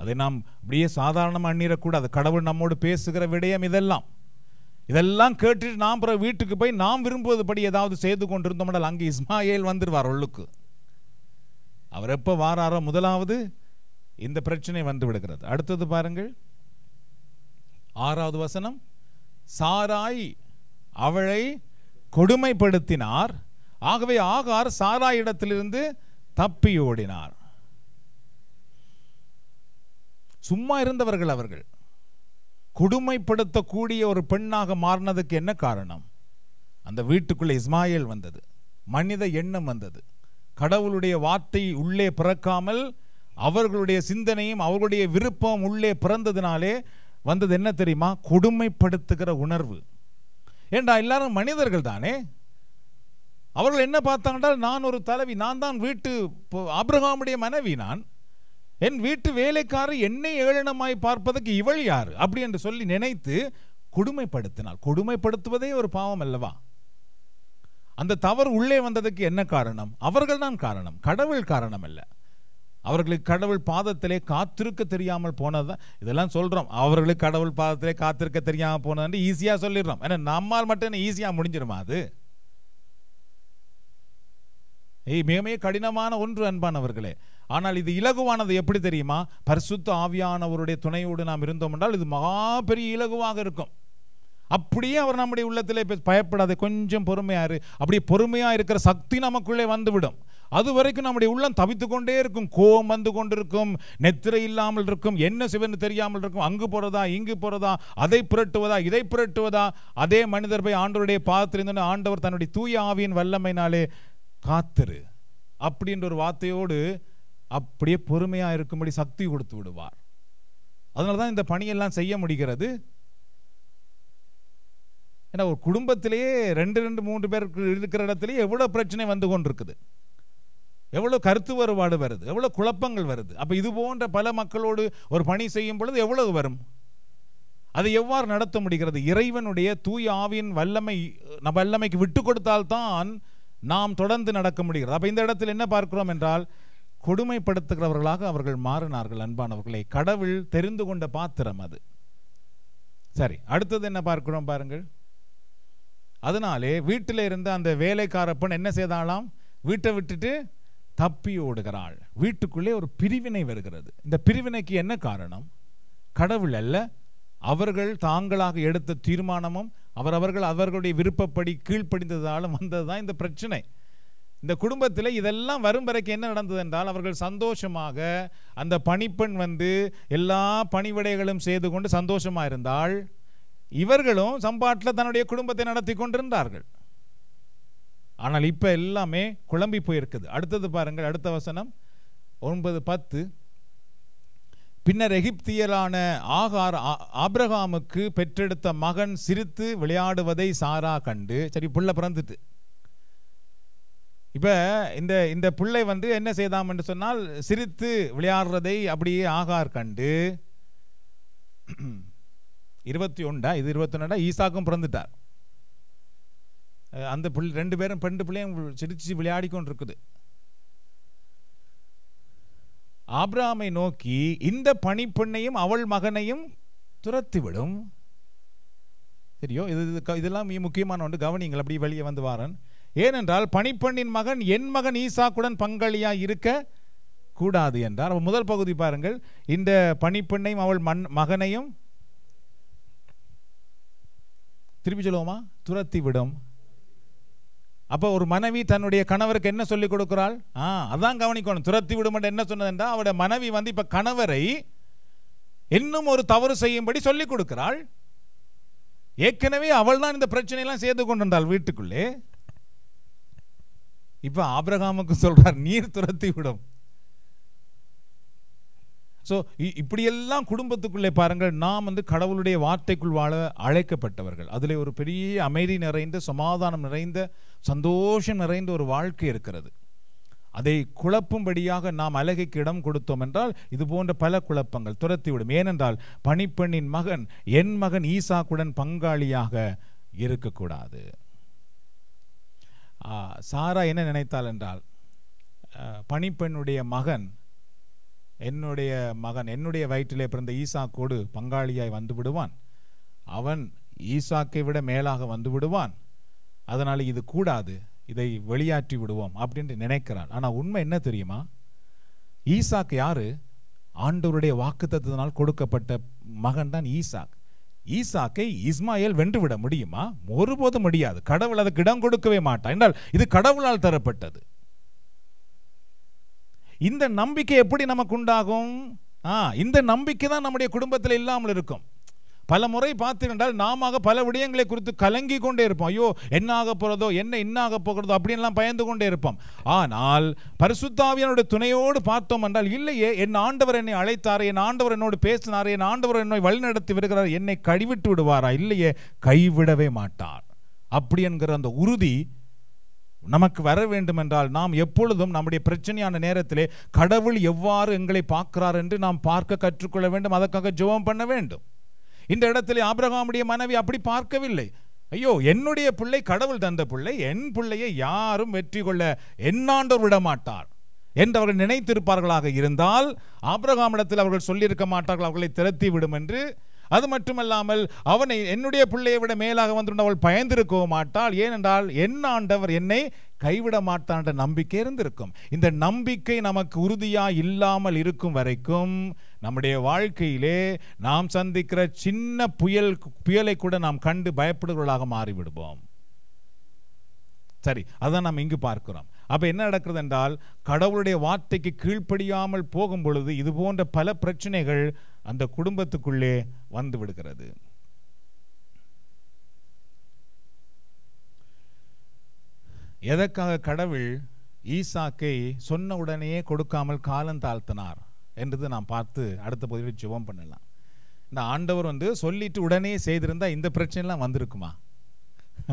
அதை நாம் அப்படியே சாதாரணமாக அண்ணிடக்கூடாது கடவுள் நம்மோடு பேசுகிற விடயம் இதெல்லாம் இதெல்லாம் கேட்டுட்டு நாம் பிற வீட்டுக்கு போய் நாம் விரும்புவதுபடி ஏதாவது செய்து கொண்டிருந்தோம் அங்கே இஸ்மாயில் வந்துடுவார் உள்ளுக்கு அவர் எப்போ வாராரோ முதலாவது இந்த பிரச்சனை வந்து விடுகிறது அடுத்தது பாருங்கள் ஆறாவது வசனம் சாராய் அவளை கொடுமைப்படுத்தினார் ஆகவே ஆகார் சாராய் இடத்திலிருந்து தப்பி ஓடினார் சும்மா இருந்தவர்கள் அவர்கள் கொடுமைப்படுத்தக்கூடிய ஒரு பெண்ணாக மாறினதுக்கு என்ன காரணம் அந்த வீட்டுக்குள்ளே இஸ்மாயில் வந்தது மனித எண்ணம் வந்தது கடவுளுடைய வார்த்தை உள்ளே பிறக்காமல் அவர்களுடைய சிந்தனையும் அவர்களுடைய விருப்பம் உள்ளே பிறந்ததினாலே வந்தது என்ன தெரியுமா கொடுமைப்படுத்துகிற உணர்வு ஏண்டா எல்லாரும் மனிதர்கள் தானே அவர்கள் என்ன பார்த்தாங்கன்னா நான் ஒரு தலைவி நான் தான் வீட்டு அப்ரஹாமுடைய மனைவி நான் என் வீட்டு வேலைக்காரர் என்னை ஏளனமாய் பார்ப்பதற்கு இவள் யார் அப்படி என்று சொல்லி நினைத்து கொடுமைப்படுத்தினாள் கொடுமைப்படுத்துவதே ஒரு பாவம் அல்லவா அந்த தவறு உள்ளே வந்ததுக்கு என்ன காரணம் அவர்கள் தான் காரணம் கடவுள் காரணம் அல்ல அவர்களுக்கு கடவுள் பாதத்திலே காத்திருக்க தெரியாமல் போனதுதான் இதெல்லாம் சொல்கிறோம் அவர்களுக்கு கடவுள் பாதத்திலே காத்திருக்க தெரியாமல் போனதுன்னு ஈஸியாக சொல்லிடுறோம் ஏன்னா நம்மால் மட்டும் என்ன ஈஸியாக முடிஞ்சிருமா அது ஏய் மிக மிக கடினமான ஒன்று அன்பானவர்களே ஆனால் இது இலகுவானது எப்படி தெரியுமா பரிசுத்த ஆவியானவருடைய துணையோடு நாம் இருந்தோம் என்றால் இது மகா பெரிய இலகுவாக இருக்கும் அப்படியே அவர் நம்முடைய உள்ளத்தில் பயப்படாத கொஞ்சம் இரு அப்படி பொறுமையாக இருக்கிற சக்தி நமக்குள்ளே வந்துவிடும் அது வரைக்கும் நம்முடைய உள்ளம் தவித்து கொண்டே இருக்கும் கோவம் வந்து கொண்டிருக்கும் நெத்திரை இல்லாமல் இருக்கும் என்ன சிவன்னு தெரியாமல் இருக்கும் அங்கு போகிறதா இங்கு போகிறதா அதை புரட்டுவதா இதை புரட்டுவதா அதே மனிதர் போய் ஆண்டவருடைய பார்த்திருந்தோன்னு ஆண்டவர் தன்னுடைய தூய ஆவியின் வல்லமைனாலே காத்திரு அப்படின்ற ஒரு வார்த்தையோடு அப்படியே பொறுமையாக இருக்கும்படி சக்தி கொடுத்து விடுவார் அதனால தான் இந்த பணியெல்லாம் செய்ய முடிகிறது ஏன்னா ஒரு குடும்பத்திலேயே ரெண்டு ரெண்டு மூன்று பேர் இருக்கிற இடத்துலயே எவ்வளோ பிரச்சனை வந்து கொண்டிருக்குது எவ்வளோ கருத்து வேறுபாடு வருது எவ்வளோ குழப்பங்கள் வருது அப்போ இது போன்ற பல மக்களோடு ஒரு பணி செய்யும் பொழுது எவ்வளவு வரும் அதை எவ்வாறு நடத்த முடிகிறது இறைவனுடைய தூய் ஆவியின் வல்லமை வல்லமைக்கு விட்டு கொடுத்தால்தான் நாம் தொடர்ந்து நடக்க முடிகிறது அப்போ இந்த இடத்தில் என்ன பார்க்கிறோம் என்றால் கொடுமைப்படுத்துகிறவர்களாக அவர்கள் மாறினார்கள் அன்பானவர்களை கடவுள் தெரிந்து கொண்ட பாத்திரம் அது சரி அடுத்தது என்ன பார்க்கிறோம் பாருங்கள் அதனாலே வீட்டில் இருந்த அந்த வேலைக்கார பெண் என்ன செய்தாலாம் வீட்டை விட்டுட்டு தப்பி ஓடுகிறாள் வீட்டுக்குள்ளே ஒரு பிரிவினை வருகிறது இந்த பிரிவினைக்கு என்ன காரணம் கடவுள் அல்ல அவர்கள் தாங்களாக எடுத்த தீர்மானமும் அவரவர்கள் அவர்களுடைய விருப்பப்படி கீழ்ப்படிந்ததாலும் வந்தது தான் இந்த பிரச்சனை இந்த குடும்பத்தில் இதெல்லாம் வரும் வரைக்கும் என்ன நடந்தது என்றால் அவர்கள் சந்தோஷமாக அந்த பணிப்பெண் வந்து எல்லா பணிவிடைகளும் செய்து கொண்டு சந்தோஷமாக இருந்தால் இவர்களும் சம்பாட்டில் தன்னுடைய குடும்பத்தை நடத்தி கொண்டிருந்தார்கள் ஆனால் இப்போ எல்லாமே குழம்பி போயிருக்குது அடுத்தது பாருங்கள் அடுத்த வசனம் ஒன்பது பத்து பின்னர் எகிப்தியரான ஆகார் ஆப்ரஹாமுக்கு பெற்றெடுத்த மகன் சிரித்து விளையாடுவதை சாரா கண்டு சரி புள்ள பிறந்துட்டு இப்போ இந்த இந்த பிள்ளை வந்து என்ன செய்தாம் என்று சொன்னால் சிரித்து விளையாடுறதை அப்படியே ஆகார் கண்டு இருபத்தி ஒன்றா இது இருபத்தி ஒன்றா ஈசாக்கும் பிறந்துட்டார் அந்த பிள்ளை ரெண்டு பேரும் பெண்டு பிள்ளையும் சிரித்து விளையாடி கொண்டு இருக்குது ஆப்ராமை நோக்கி இந்த பணிப்பெண்ணையும் அவள் மகனையும் துரத்திவிடும் சரியோ இது இதெல்லாம் முக்கியமான ஒன்று கவனிங்கள் அப்படி வெளியே வந்து வாரன் ஏனென்றால் பனிப்பெண்ணின் மகன் என் மகன் ஈசாக்குடன் பங்களியாக இருக்க கூடாது என்றார் அப்போ முதல் பகுதி பாருங்கள் இந்த பனிப்பெண்ணையும் அவள் மண் மகனையும் திருப்பி சொல்லுவோமா துரத்தி விடும் அப்போ ஒரு மனைவி தன்னுடைய கணவருக்கு என்ன சொல்லிக் கொடுக்கிறாள் ஆ அதான் கவனிக்கணும் துரத்தி விடும் என்ன என்றால் அவருடைய மனைவி வந்து இப்போ கணவரை இன்னும் ஒரு தவறு செய்யும்படி சொல்லிக் கொடுக்கிறாள் ஏற்கனவே அவள் தான் இந்த பிரச்சனையெல்லாம் செய்து கொண்டிருந்தாள் வீட்டுக்குள்ளே இப்போ ஆபிரகாமுக்கு சொல்கிறார் நீர் துரத்தி விடும் ஸோ இப்படியெல்லாம் குடும்பத்துக்குள்ளே பாருங்கள் நாம் வந்து கடவுளுடைய வார்த்தைக்குள் வாழ அழைக்கப்பட்டவர்கள் அதில் ஒரு பெரிய அமைதி நிறைந்த சமாதானம் நிறைந்த சந்தோஷம் நிறைந்த ஒரு வாழ்க்கை இருக்கிறது அதை குழப்பும்படியாக நாம் அழகைக்கு இடம் கொடுத்தோம் என்றால் இது போன்ற பல குழப்பங்கள் துரத்திவிடும் ஏனென்றால் பணிப்பெண்ணின் மகன் என் மகன் ஈசாக்குடன் பங்காளியாக இருக்கக்கூடாது சாரா என்ன நினைத்தாள் என்றால் பணிப்பெண்ணுடைய மகன் என்னுடைய மகன் என்னுடைய வயிற்றிலே பிறந்த ஈசாக்கோடு கோடு பங்காளியாய் வந்து விடுவான் அவன் ஈசாக்கை விட மேலாக வந்து விடுவான் அதனால் இது கூடாது இதை வெளியாற்றி விடுவோம் அப்படின்ட்டு நினைக்கிறாள் ஆனால் உண்மை என்ன தெரியுமா ஈசாக் யாரு ஆண்டவருடைய வாக்குத்தத்தினால் கொடுக்கப்பட்ட மகன் தான் ஈசாக் ஈசாக்கை இஸ்மாயில் வென்றுவிட முடியுமா ஒருபோதும் முடியாது கடவுள் அதுக்கு இடம் கொடுக்கவே மாட்டான் என்றால் இது கடவுளால் தரப்பட்டது இந்த நம்பிக்கை எப்படி நமக்கு உண்டாகும் இந்த நம்பிக்கை தான் நம்முடைய குடும்பத்தில் இல்லாமல் இருக்கும் பல முறை பார்த்தீர்கள் நாம பல விடயங்களை குறித்து கலங்கி கொண்டே இருப்போம் ஐயோ என்ன ஆக போகிறதோ என்ன என்ன போகிறதோ அப்படின்லாம் பயந்து கொண்டே இருப்போம் ஆனால் பரிசுத்தாவியனுடைய துணையோடு பார்த்தோம் என்றால் இல்லையே என் ஆண்டவர் என்னை அழைத்தார் என் ஆண்டவர் என்னோடு பேசினார் என் ஆண்டவர் என்னை வழிநடத்தி வருகிறார் என்னை கைவிட்டு விடுவாரா இல்லையே கைவிடவே மாட்டார் அப்படி என்கிற அந்த உறுதி நமக்கு வர வேண்டும் என்றால் நாம் எப்பொழுதும் நம்முடைய பிரச்சனையான நேரத்திலே கடவுள் எவ்வாறு எங்களை பார்க்கிறார் என்று நாம் பார்க்க கற்றுக்கொள்ள வேண்டும் அதற்காக ஜெபம் பண்ண வேண்டும் இந்த இடத்துல ஆபிரகாமுடைய மனைவி அப்படி பார்க்கவில்லை ஐயோ என்னுடைய பிள்ளை கடவுள் தந்த பிள்ளை என் பிள்ளையை யாரும் வெற்றி கொள்ள என்னாண்டோர் விடமாட்டார் என்று அவர்கள் நினைத்திருப்பார்களாக இருந்தால் ஆபிரகாமிடத்தில் அவர்கள் சொல்லியிருக்க மாட்டார்கள் அவர்களை திரத்தி விடும் என்று அது மட்டுமல்லாமல் அவனை என்னுடைய பிள்ளையை விட மேலாக வந்து அவள் பயந்திருக்க மாட்டாள் ஏனென்றால் என்ன ஆண்டவர் என்னை கைவிட மாட்டான்ற நம்பிக்கை இருந்திருக்கும் இந்த நம்பிக்கை நமக்கு உறுதியாக இல்லாமல் இருக்கும் வரைக்கும் நம்முடைய வாழ்க்கையிலே நாம் சந்திக்கிற சின்ன புயல் புயலை கூட நாம் கண்டு பயப்படுகிறவர்களாக மாறிவிடுவோம் சரி அதான் நாம் இங்கு பார்க்கிறோம் அப்போ என்ன நடக்கிறது என்றால் கடவுளுடைய வார்த்தைக்கு கீழ்ப்படியாமல் போகும் பொழுது இது போன்ற பல பிரச்சனைகள் அந்த குடும்பத்துக்குள்ளே வந்து விடுகிறது எதற்காக கடவுள் ஈசாக்கை சொன்ன உடனேயே கொடுக்காமல் காலம் தாழ்த்தினார் என்றது நாம் பார்த்து அடுத்த பகுதியில் ஜெபம் பண்ணலாம் இந்த ஆண்டவர் வந்து சொல்லிட்டு உடனே செய்திருந்தால் இந்த பிரச்சனைலாம் வந்திருக்குமா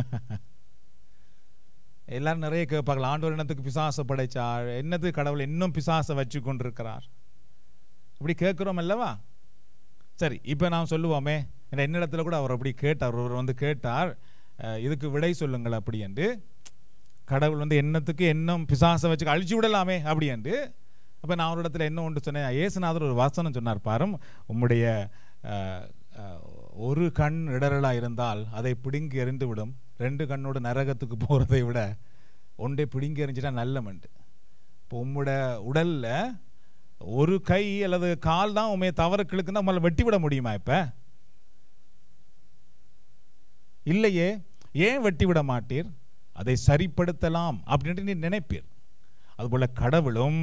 எல்லாரும் நிறைய கேட்பார்கள் ஆண்டவர் என்னத்துக்கு பிசாசை படைச்சார் என்னது கடவுள் இன்னும் பிசாசை வச்சு கொண்டிருக்கிறார் இப்படி கேட்குறோம் அல்லவா சரி இப்போ நான் சொல்லுவோமே என்னிடத்தில் கூட அவர் அப்படி கேட்டார் ஒருவர் வந்து கேட்டார் இதுக்கு விடை சொல்லுங்கள் அப்படி என்று கடவுள் வந்து எண்ணத்துக்கு எண்ணம் பிசாசை வச்சு அழிச்சு விடலாமே அப்படி என்று அப்போ நான் ஒரு இடத்துல என்ன ஒன்று சொன்னேன் ஏசுநாதர் ஒரு வாசனம் சொன்னார் பாரும் உம்முடைய ஒரு கண் இடரலாக இருந்தால் அதை பிடுங்கி எறிந்து விடும் ரெண்டு கண்ணோட நரகத்துக்கு போகிறதை விட ஒன்றை பிடுங்கி எறிஞ்சிட்டா நல்லமண்டு இப்போ உம்முடைய உடலில் ஒரு கை அல்லது கால் தான் உண்மையை தவறுக்களுக்கு நம்மளை வெட்டி விட முடியுமா இப்போ இல்லையே ஏன் வெட்டி விட மாட்டீர் அதை சரிப்படுத்தலாம் அப்படின்ட்டு நீ நினைப்பீர் அதுபோல் கடவுளும்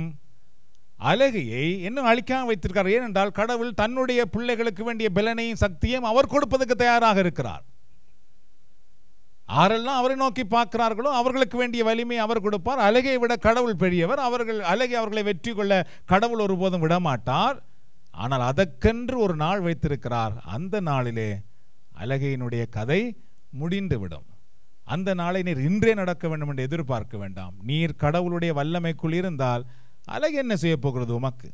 அழகையை இன்னும் அழிக்காமல் வைத்திருக்கிறார் ஏனென்றால் கடவுள் தன்னுடைய பிள்ளைகளுக்கு வேண்டிய பலனையும் சக்தியும் அவர் கொடுப்பதற்கு தயாராக இருக்கிறார் யாரெல்லாம் அவரை நோக்கி பார்க்கிறார்களோ அவர்களுக்கு வேண்டிய வலிமை அவர் கொடுப்பார் அழகை விட கடவுள் பெரியவர் அவர்கள் அழகை அவர்களை வெற்றி கொள்ள கடவுள் ஒருபோதும் விடமாட்டார் ஆனால் அதற்கென்று ஒரு நாள் வைத்திருக்கிறார் அந்த நாளிலே அழகையினுடைய கதை முடிந்துவிடும் அந்த நாளை நீர் இன்றே நடக்க வேண்டும் என்று எதிர்பார்க்க வேண்டாம் நீர் கடவுளுடைய வல்லமைக்குள் இருந்தால் அழகு என்ன செய்யப்போகிறது உமக்கு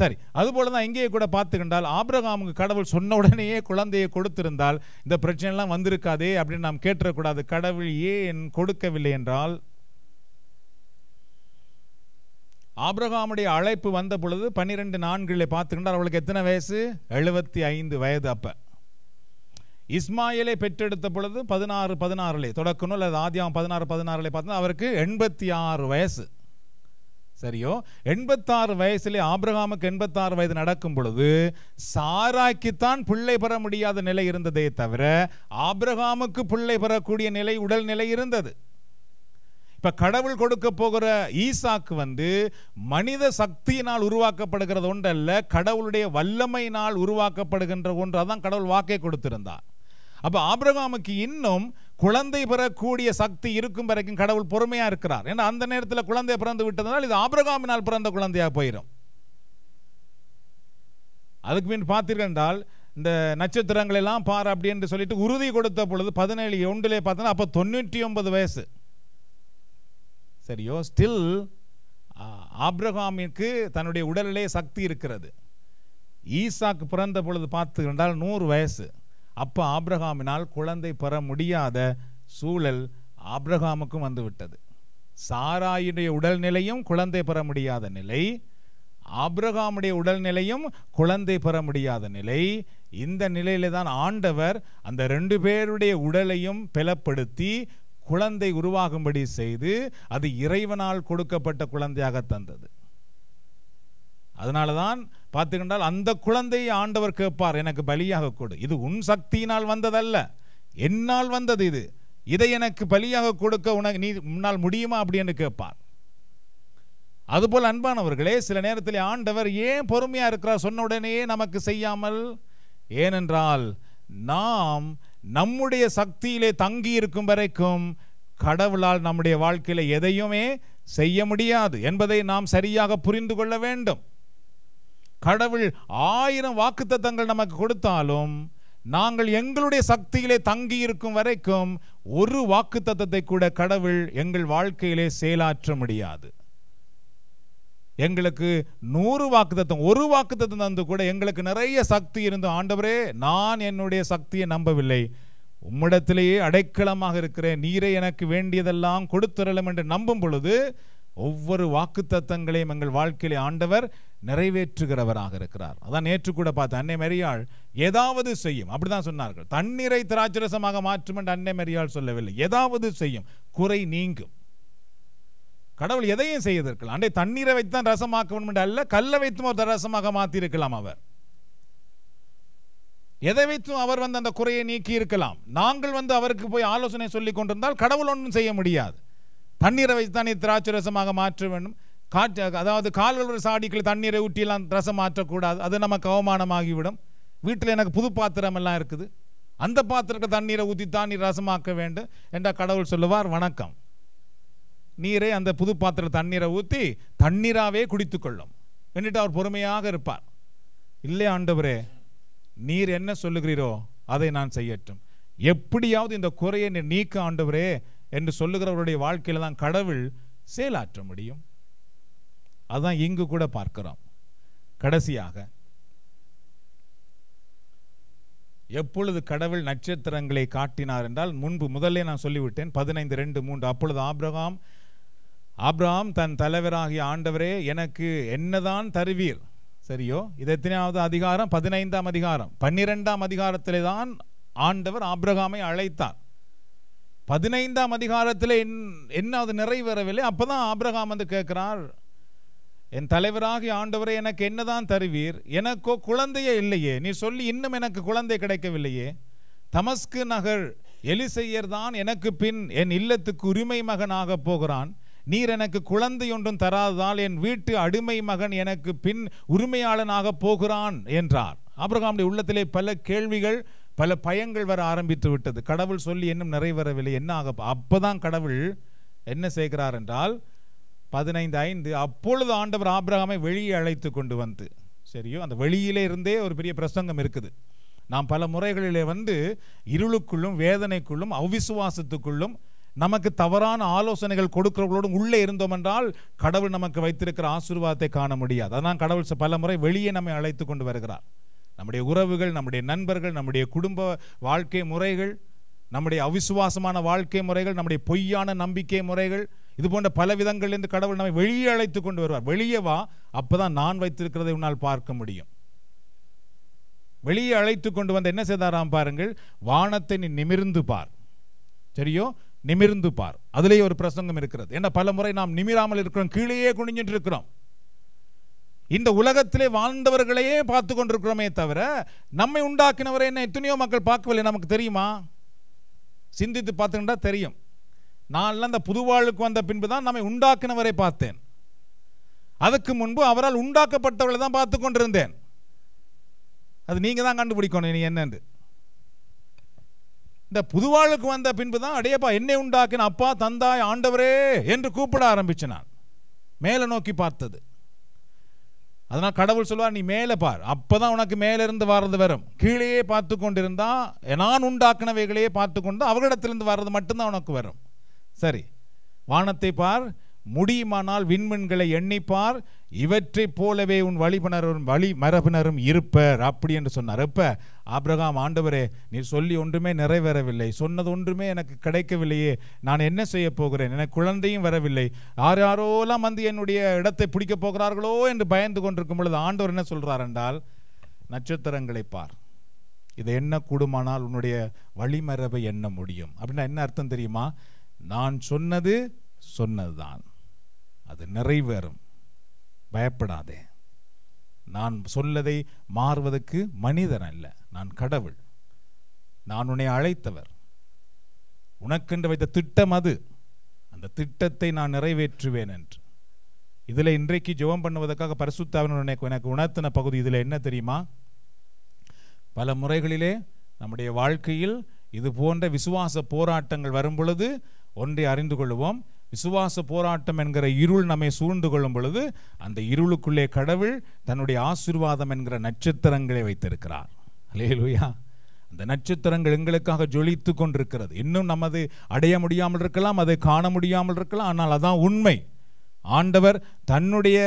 சரி அதுபோல தான் எங்கேயே கூட பார்த்துக்கின்றால் ஆபிரகாமுக்கு கடவுள் சொன்ன உடனேயே குழந்தையை கொடுத்திருந்தால் இந்த பிரச்சனைலாம் வந்திருக்காதே அப்படின்னு நாம் கேட்டுறக்கூடாது கடவுள் ஏன் கொடுக்கவில்லை என்றால் ஆபிரகாமுடைய அழைப்பு வந்த பொழுது பன்னிரெண்டு நான்கிலே பார்த்துக்கின்றால் அவளுக்கு எத்தனை வயசு எழுபத்தி ஐந்து வயது அப்போ இஸ்மாயிலை பெற்றெடுத்த பொழுது பதினாறு பதினாறுலே தொடக்கணும் அல்லது ஆதியாம் பதினாறு பதினாறுலே பார்த்தோன்னா அவருக்கு எண்பத்தி ஆறு வயசு சரியோ எண்பத்தாறு வயசுலே ஆபிரகாமுக்கு எண்பத்தாறு வயது நடக்கும் பொழுது சாராய்க்குத்தான் பிள்ளை பெற முடியாத நிலை இருந்ததே தவிர ஆபிரகாமுக்கு பிள்ளை பெறக்கூடிய நிலை உடல் நிலை இருந்தது இப்ப கடவுள் கொடுக்க போகிற ஈசாக்கு வந்து மனித சக்தியினால் உருவாக்கப்படுகிறது ஒன்றல்ல கடவுளுடைய வல்லமையினால் உருவாக்கப்படுகின்ற ஒன்று கடவுள் வாக்கை கொடுத்திருந்தார் அப்போ ஆபிரகாமுக்கு இன்னும் குழந்தை பெறக்கூடிய சக்தி இருக்கும் வரைக்கும் கடவுள் பொறுமையாக இருக்கிறார் ஏன்னா அந்த நேரத்தில் குழந்தை பிறந்து விட்டதனால் இது ஆபிரகாமினால் பிறந்த குழந்தையாக போயிடும் அதுக்கு பின் பார்த்தீர்கள் இந்த நட்சத்திரங்கள் எல்லாம் பார் அப்படின்னு சொல்லிட்டு உறுதி கொடுத்த பொழுது பதினேழு ஒன்றிலே பார்த்தோன்னா அப்போ தொண்ணூற்றி ஒன்பது வயசு சரியோ ஸ்டில் ஆப்ரகாமிற்கு தன்னுடைய உடலிலே சக்தி இருக்கிறது ஈசாக்கு பிறந்த பொழுது பார்த்து என்றால் நூறு வயசு அப்போ ஆப்ரஹாமினால் குழந்தை பெற முடியாத சூழல் ஆப்ரஹாமுக்கும் வந்துவிட்டது சாராயுடைய உடல்நிலையும் குழந்தை பெற முடியாத நிலை ஆப்ரகாமுடைய உடல்நிலையும் குழந்தை பெற முடியாத நிலை இந்த நிலையில தான் ஆண்டவர் அந்த ரெண்டு பேருடைய உடலையும் பிளப்படுத்தி குழந்தை உருவாகும்படி செய்து அது இறைவனால் கொடுக்கப்பட்ட குழந்தையாக தந்தது அதனால தான் பார்த்துக்கின்றால் அந்த குழந்தையை ஆண்டவர் கேட்பார் எனக்கு பலியாக கொடு இது உன் சக்தியினால் வந்ததல்ல என்னால் வந்தது இது இதை எனக்கு பலியாக கொடுக்க உனக்கு நீ முன்னால் முடியுமா அப்படின்னு கேட்பார் அதுபோல் அன்பானவர்களே சில நேரத்தில் ஆண்டவர் ஏன் பொறுமையாக இருக்கிறார் சொன்ன உடனே நமக்கு செய்யாமல் ஏனென்றால் நாம் நம்முடைய சக்தியிலே தங்கி இருக்கும் வரைக்கும் கடவுளால் நம்முடைய வாழ்க்கையில் எதையுமே செய்ய முடியாது என்பதை நாம் சரியாக புரிந்து கொள்ள வேண்டும் கடவுள் ஆயிரம் வாக்குத்தத்தங்கள் நமக்கு கொடுத்தாலும் நாங்கள் எங்களுடைய சக்தியிலே தங்கி இருக்கும் வரைக்கும் ஒரு வாக்குத்தத்தத்தை கூட கடவுள் எங்கள் வாழ்க்கையிலே செயலாற்ற முடியாது எங்களுக்கு நூறு வாக்குத்தத்தம் ஒரு வாக்குத்தத்தம் தந்து கூட எங்களுக்கு நிறைய சக்தி இருந்தோம் ஆண்டவரே நான் என்னுடைய சக்தியை நம்பவில்லை உம்மிடத்திலேயே அடைக்கலமாக இருக்கிறேன் நீரை எனக்கு வேண்டியதெல்லாம் கொடுத்துரலும் என்று நம்பும் பொழுது ஒவ்வொரு வாக்குத்தத்தங்களையும் எங்கள் வாழ்க்கையிலே ஆண்டவர் நிறைவேற்றுகிறவராக இருக்கிறார் அதான் நேற்று கூட பார்த்த அன்னை மரியாள் ஏதாவது செய்யும் அப்படிதான் சொன்னார்கள் தண்ணீரை திராட்சரசமாக மாற்றும் என்று அன்னை மரியாள் சொல்லவில்லை ஏதாவது செய்யும் குறை நீங்கும் கடவுள் எதையும் செய்திருக்கலாம் அண்டை தண்ணீரை வைத்துதான் ரசமாக்க வேண்டும் அல்ல கல்லை வைத்தும் ஒரு ரசமாக மாற்றியிருக்கலாம் அவர் எதை வைத்தும் அவர் வந்து அந்த குறையை நீக்கி இருக்கலாம் நாங்கள் வந்து அவருக்கு போய் ஆலோசனை சொல்லி கொண்டிருந்தால் கடவுள் ஒன்றும் செய்ய முடியாது தண்ணீரை வைத்து தானே திராட்சரசமாக மாற்ற வேண்டும் காற்று அதாவது ஒரு சாடிக்குள்ள தண்ணீரை ஊட்டியெல்லாம் ரசம் மாற்றக்கூடாது அது நமக்கு அவமானமாகிவிடும் வீட்டில் எனக்கு புது பாத்திரம் எல்லாம் இருக்குது அந்த பாத்திரத்தில் தண்ணீரை ஊற்றித்தான் நீ ரசமாக்க வேண்டும் என்றால் கடவுள் சொல்லுவார் வணக்கம் நீரை அந்த புது பாத்திரத்தில் தண்ணீரை ஊற்றி தண்ணீராகவே குடித்து கொள்ளும் அவர் பொறுமையாக இருப்பார் இல்லை ஆண்டவரே நீர் என்ன சொல்லுகிறீரோ அதை நான் செய்யட்டும் எப்படியாவது இந்த குறையை நீக்க ஆண்டவரே என்று சொல்லுகிறவருடைய வாழ்க்கையில் தான் கடவுள் செயலாற்ற முடியும் அதான் இங்கு கூட பார்க்கிறோம் கடைசியாக எப்பொழுது கடவுள் நட்சத்திரங்களை காட்டினார் என்றால் முன்பு முதலே நான் சொல்லிவிட்டேன் பதினைந்து ரெண்டு மூன்று அப்பொழுது ஆப்ரகாம் ஆப்ரஹாம் தன் தலைவராகிய ஆண்டவரே எனக்கு என்னதான் தருவீர் சரியோ இது எத்தனையாவது அதிகாரம் பதினைந்தாம் அதிகாரம் பன்னிரெண்டாம் அதிகாரத்திலே தான் ஆண்டவர் ஆப்ரகாமை அழைத்தார் பதினைந்தாம் அதிகாரத்தில் என் என்ன அது நிறைவேறவில்லை அப்போதான் ஆப்ரகாம் வந்து கேட்குறார் என் தலைவராகிய ஆண்டவரை எனக்கு என்னதான் தருவீர் எனக்கோ குழந்தையே இல்லையே நீ சொல்லி இன்னும் எனக்கு குழந்தை கிடைக்கவில்லையே தமஸ்கு நகர் எலிசையர் தான் எனக்கு பின் என் இல்லத்துக்கு உரிமை மகனாக போகிறான் நீர் எனக்கு குழந்தை ஒன்றும் தராததால் என் வீட்டு அடிமை மகன் எனக்கு பின் உரிமையாளனாக போகிறான் என்றார் ஆபிரகாமுடைய உள்ளத்திலே பல கேள்விகள் பல பயங்கள் வர ஆரம்பித்து விட்டது கடவுள் சொல்லி இன்னும் நிறைவேறவில்லை என்ன ஆக அப்போதான் கடவுள் என்ன செய்கிறார் என்றால் பதினைந்து ஐந்து அப்பொழுது ஆண்டவர் ஆபிரகாமை வெளியே அழைத்து கொண்டு வந்து சரியோ அந்த வெளியிலே இருந்தே ஒரு பெரிய பிரசங்கம் இருக்குது நாம் பல முறைகளிலே வந்து இருளுக்குள்ளும் வேதனைக்குள்ளும் அவிசுவாசத்துக்குள்ளும் நமக்கு தவறான ஆலோசனைகள் கொடுக்கிறவர்களோடும் உள்ளே இருந்தோம் என்றால் கடவுள் நமக்கு வைத்திருக்கிற ஆசீர்வாதத்தை காண முடியாது அதான் கடவுள் பல முறை வெளியே நம்மை அழைத்து கொண்டு வருகிறார் நம்முடைய உறவுகள் நம்முடைய நண்பர்கள் நம்முடைய குடும்ப வாழ்க்கை முறைகள் நம்முடைய அவிசுவாசமான வாழ்க்கை முறைகள் நம்முடைய பொய்யான நம்பிக்கை முறைகள் இது போன்ற பல விதங்கள் என்று கடவுள் நம்மை வெளியே அழைத்து கொண்டு வருவார் வெளியே வா அப்பதான் நான் வைத்திருக்கிறதை உன்னால் பார்க்க முடியும் வெளியே அழைத்து கொண்டு வந்த என்ன செய்தாராம் பாருங்கள் வானத்தை நீ நிமிர்ந்து பார் சரியோ நிமிர்ந்து பார் அதுலேயே ஒரு பிரசங்கம் இருக்கிறது ஏன்னா பல முறை நாம் நிமிராமல் இருக்கிறோம் கீழேயே குனிஞ்சிட்டு இருக்கிறோம் இந்த உலகத்திலே வாழ்ந்தவர்களையே பார்த்து கொண்டிருக்கிறோமே தவிர நம்மை உண்டாக்கினவரை என்ன எத்தனையோ மக்கள் பார்க்கவில்லை நமக்கு தெரியுமா சிந்தித்து பார்த்துக்கிட்டா தெரியும் நான் அந்த புதுவாழ்வுக்கு வந்த பின்பு தான் நம்மை உண்டாக்கினவரை பார்த்தேன் அதுக்கு முன்பு அவரால் உண்டாக்கப்பட்டவர்களை தான் பார்த்து கொண்டிருந்தேன் அது நீங்கள் தான் கண்டுபிடிக்கணும் நீ என்னென்று இந்த புதுவாழ்வுக்கு வந்த பின்பு தான் அடையப்பா என்னை உண்டாக்கின அப்பா தந்தாய் ஆண்டவரே என்று கூப்பிட ஆரம்பிச்சு நான் மேலே நோக்கி பார்த்தது அதனால் கடவுள் சொல்லுவார் நீ மேலே பார் அப்போ தான் உனக்கு மேலிருந்து வர்றது வரும் கீழேயே பார்த்து கொண்டிருந்தா நான் உண்டாக்கினவைகளையே பார்த்து கொண்டு அவர்களிடத்திலிருந்து வர்றது மட்டும்தான் உனக்கு வரும் சரி வானத்தை பார் முடியுமானால் விண்மீன்களை எண்ணிப்பார் இவற்றைப் போலவே உன் வழிபனரும் வழி மரபினரும் இருப்பர் அப்படி என்று சொன்னார் இப்ப ஆப்ரகாம் ஆண்டவரே நீ சொல்லி ஒன்றுமே நிறைவேறவில்லை சொன்னது ஒன்றுமே எனக்கு கிடைக்கவில்லையே நான் என்ன செய்ய போகிறேன் எனக்கு குழந்தையும் வரவில்லை யார் யாரோலாம் வந்து என்னுடைய இடத்தை பிடிக்கப் போகிறார்களோ என்று பயந்து கொண்டிருக்கும் பொழுது ஆண்டவர் என்ன சொல்கிறார் என்றால் நட்சத்திரங்களை பார் இதை என்ன கூடுமானால் உன்னுடைய வழிமரபை எண்ண முடியும் அப்படின்னா என்ன அர்த்தம் தெரியுமா நான் சொன்னது சொன்னதுதான் அது நிறைவேறும் பயப்படாதே நான் சொல்லதை மாறுவதற்கு மனிதன் அல்ல நான் கடவுள் நான் உன்னை அழைத்தவர் உனக்கென்று வைத்த திட்டம் அது அந்த திட்டத்தை நான் நிறைவேற்றுவேன் என்று இதில் இன்றைக்கு ஜெபம் பண்ணுவதற்காக பரிசுத்தாவின் எனக்கு எனக்கு உணர்த்தின பகுதி இதில் என்ன தெரியுமா பல முறைகளிலே நம்முடைய வாழ்க்கையில் இது போன்ற விசுவாச போராட்டங்கள் வரும் பொழுது ஒன்றை அறிந்து கொள்வோம் விசுவாச போராட்டம் என்கிற இருள் நம்மை சூழ்ந்து கொள்ளும் பொழுது அந்த இருளுக்குள்ளே கடவுள் தன்னுடைய ஆசிர்வாதம் என்கிற நட்சத்திரங்களை வைத்திருக்கிறார் லேலுயா அந்த நட்சத்திரங்கள் எங்களுக்காக ஜொலித்து கொண்டிருக்கிறது இன்னும் நமது அடைய முடியாமல் இருக்கலாம் அதை காண முடியாமல் இருக்கலாம் ஆனால் அதான் உண்மை ஆண்டவர் தன்னுடைய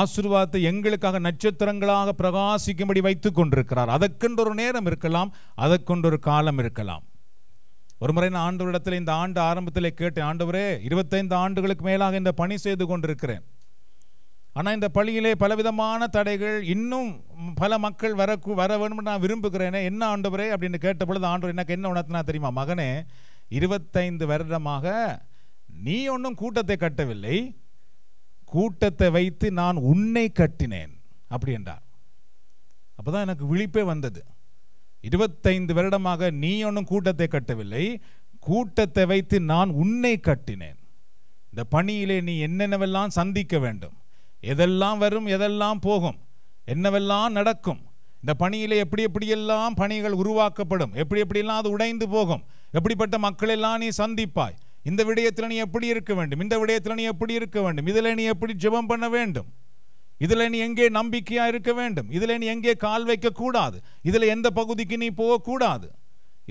ஆசிர்வாதத்தை எங்களுக்காக நட்சத்திரங்களாக பிரகாசிக்கும்படி வைத்து கொண்டிருக்கிறார் அதற்கென்றொரு நேரம் இருக்கலாம் அதற்கொண்டு காலம் இருக்கலாம் ஒருமுறை நான் ஆண்டவரிடத்தில் இந்த ஆண்டு ஆரம்பத்தில் கேட்டேன் ஆண்டவரே இருபத்தைந்து ஆண்டுகளுக்கு மேலாக இந்த பணி செய்து கொண்டிருக்கிறேன் ஆனால் இந்த பள்ளியிலே பலவிதமான தடைகள் இன்னும் பல மக்கள் வர வர வேணும்னு நான் விரும்புகிறேனே என்ன ஆண்டவரே அப்படின்னு கேட்ட பொழுது ஆண்டவர் எனக்கு என்ன உணர்த்தினா தெரியுமா மகனே இருபத்தைந்து வருடமாக நீ ஒன்றும் கூட்டத்தை கட்டவில்லை கூட்டத்தை வைத்து நான் உன்னை கட்டினேன் அப்படி என்றார் அப்போ தான் எனக்கு விழிப்பே வந்தது இருபத்தைந்து வருடமாக நீ ஒன்றும் கூட்டத்தை கட்டவில்லை கூட்டத்தை வைத்து நான் உன்னை கட்டினேன் இந்த பணியிலே நீ என்னென்னவெல்லாம் சந்திக்க வேண்டும் எதெல்லாம் வரும் எதெல்லாம் போகும் என்னவெல்லாம் நடக்கும் இந்த பணியிலே எப்படி எப்படியெல்லாம் பணிகள் உருவாக்கப்படும் எப்படி எப்படியெல்லாம் அது உடைந்து போகும் எப்படிப்பட்ட மக்களெல்லாம் நீ சந்திப்பாய் இந்த விடயத்தில் நீ எப்படி இருக்க வேண்டும் இந்த விடயத்தில் நீ எப்படி இருக்க வேண்டும் இதில் நீ எப்படி ஜெபம் பண்ண வேண்டும் இதில் நீ எங்கே நம்பிக்கையாக இருக்க வேண்டும் இதில் நீ எங்கே கால் வைக்கக்கூடாது இதில் எந்த பகுதிக்கு நீ போகக்கூடாது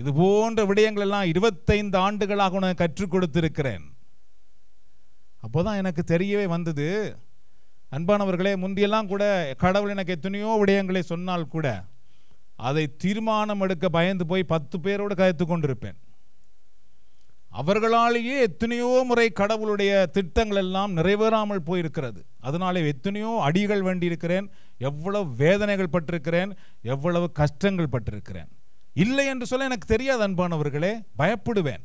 இது போன்ற விடயங்கள் எல்லாம் இருபத்தைந்து ஆண்டுகளாக உனக்கு கற்றுக் கொடுத்திருக்கிறேன் அப்போ தான் எனக்கு தெரியவே வந்தது அன்பானவர்களே முந்தியெல்லாம் கூட கடவுள் எனக்கு எத்தனையோ விடயங்களை சொன்னால் கூட அதை தீர்மானம் எடுக்க பயந்து போய் பத்து பேரோடு கயத்து கொண்டிருப்பேன் அவர்களாலேயே எத்தனையோ முறை கடவுளுடைய திட்டங்கள் எல்லாம் நிறைவேறாமல் போயிருக்கிறது அதனாலே எத்தனையோ அடிகள் வேண்டியிருக்கிறேன் எவ்வளவு வேதனைகள் பட்டிருக்கிறேன் எவ்வளவு கஷ்டங்கள் பட்டிருக்கிறேன் இல்லை என்று சொல்ல எனக்கு தெரியாது அன்பானவர்களே பயப்படுவேன்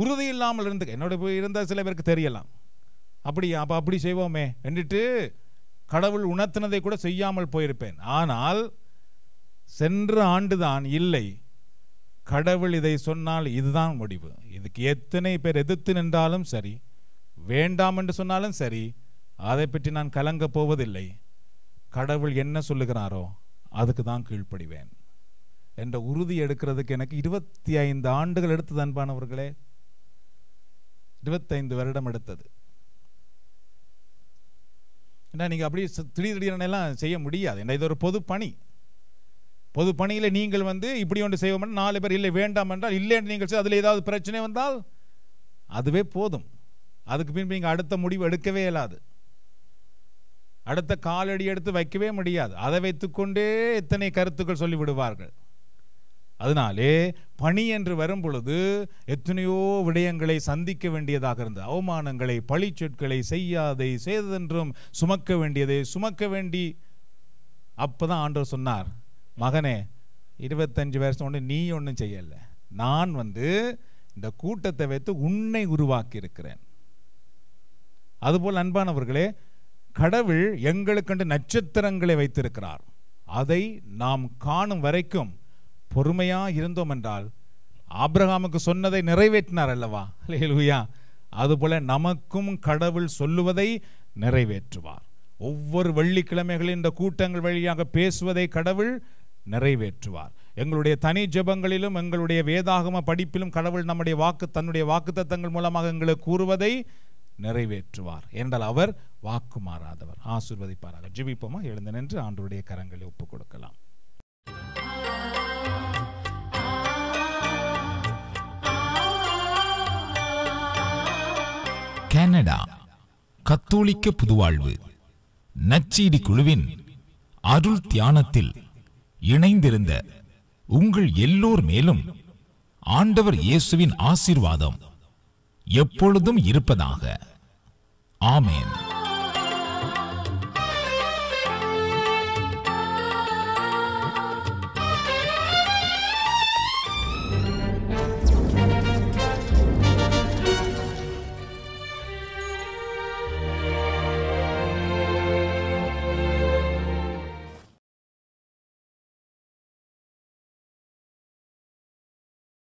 உறுதி இல்லாமல் இருந்து என்னோட இருந்த சில பேருக்கு தெரியலாம் அப்படி அப்போ அப்படி செய்வோமே என்றுட்டு கடவுள் உணர்த்தினதை கூட செய்யாமல் போயிருப்பேன் ஆனால் சென்ற ஆண்டுதான் இல்லை கடவுள் இதை சொன்னால் இதுதான் முடிவு இதுக்கு எத்தனை பேர் எதிர்த்து நின்றாலும் சரி வேண்டாம் என்று சொன்னாலும் சரி அதை பற்றி நான் கலங்க போவதில்லை கடவுள் என்ன சொல்லுகிறாரோ அதுக்கு தான் கீழ்ப்படிவேன் என்ற உறுதி எடுக்கிறதுக்கு எனக்கு இருபத்தி ஐந்து ஆண்டுகள் எடுத்தது அன்பானவர்களே இருபத்தைந்து வருடம் எடுத்தது ஏன்னா நீங்கள் அப்படியே திடீர் திடீரெனெல்லாம் செய்ய முடியாது ஏன்னா இது ஒரு பொது பணி பொது பணியில் நீங்கள் வந்து இப்படி ஒன்று செய்வோம் நாலு பேர் இல்லை வேண்டாம் என்றால் இல்லை என்று நீங்கள் அதில் ஏதாவது பிரச்சனை வந்தால் அதுவே போதும் அதுக்கு பின்பு நீங்கள் அடுத்த முடிவு எடுக்கவே இயலாது அடுத்த காலடி எடுத்து வைக்கவே முடியாது அதை வைத்துக்கொண்டே எத்தனை கருத்துக்கள் சொல்லிவிடுவார்கள் அதனாலே பணி என்று வரும் பொழுது எத்தனையோ விடயங்களை சந்திக்க வேண்டியதாக இருந்தது அவமானங்களை பழிச்சொற்களை செய்யாதை செய்ததென்றும் சுமக்க வேண்டியதை சுமக்க வேண்டி அப்போதான் ஆண்டவர் சொன்னார் மகனே இருபத்தஞ்சு வருஷம் ஒன்று நீ ஒன்றும் செய்யலை நான் வந்து இந்த கூட்டத்தை வைத்து உன்னை உருவாக்கி இருக்கிறேன் அதுபோல் அன்பானவர்களே கடவுள் எங்களுக்கென்று நட்சத்திரங்களை வைத்திருக்கிறார் அதை நாம் காணும் வரைக்கும் பொறுமையாக இருந்தோம் என்றால் ஆப்ரஹாமுக்கு சொன்னதை நிறைவேற்றினார் அல்லவா அது அதுபோல நமக்கும் கடவுள் சொல்லுவதை நிறைவேற்றுவார் ஒவ்வொரு வெள்ளிக்கிழமைகளில் இந்த கூட்டங்கள் வழியாக பேசுவதை கடவுள் நிறைவேற்றுவார் எங்களுடைய தனி ஜபங்களிலும் எங்களுடைய வேதாகம படிப்பிலும் கடவுள் நம்முடைய வாக்கு தன்னுடைய வாக்கு தத்தங்கள் மூலமாக எங்களுக்கு கூறுவதை நிறைவேற்றுவார் என்றால் அவர் வாக்கு மாறாதவர் ஆசிர்வதிப்பாராக ஜிபிப்போமா எழுந்து நின்று ஆண்டுடைய கரங்களை ஒப்புக் கொடுக்கலாம் கனடா கத்தோலிக்க புதுவாழ்வு நச்சீடி குழுவின் அருள் தியானத்தில் இணைந்திருந்த உங்கள் எல்லோர் மேலும் ஆண்டவர் இயேசுவின் ஆசீர்வாதம் எப்பொழுதும் இருப்பதாக ஆமேன்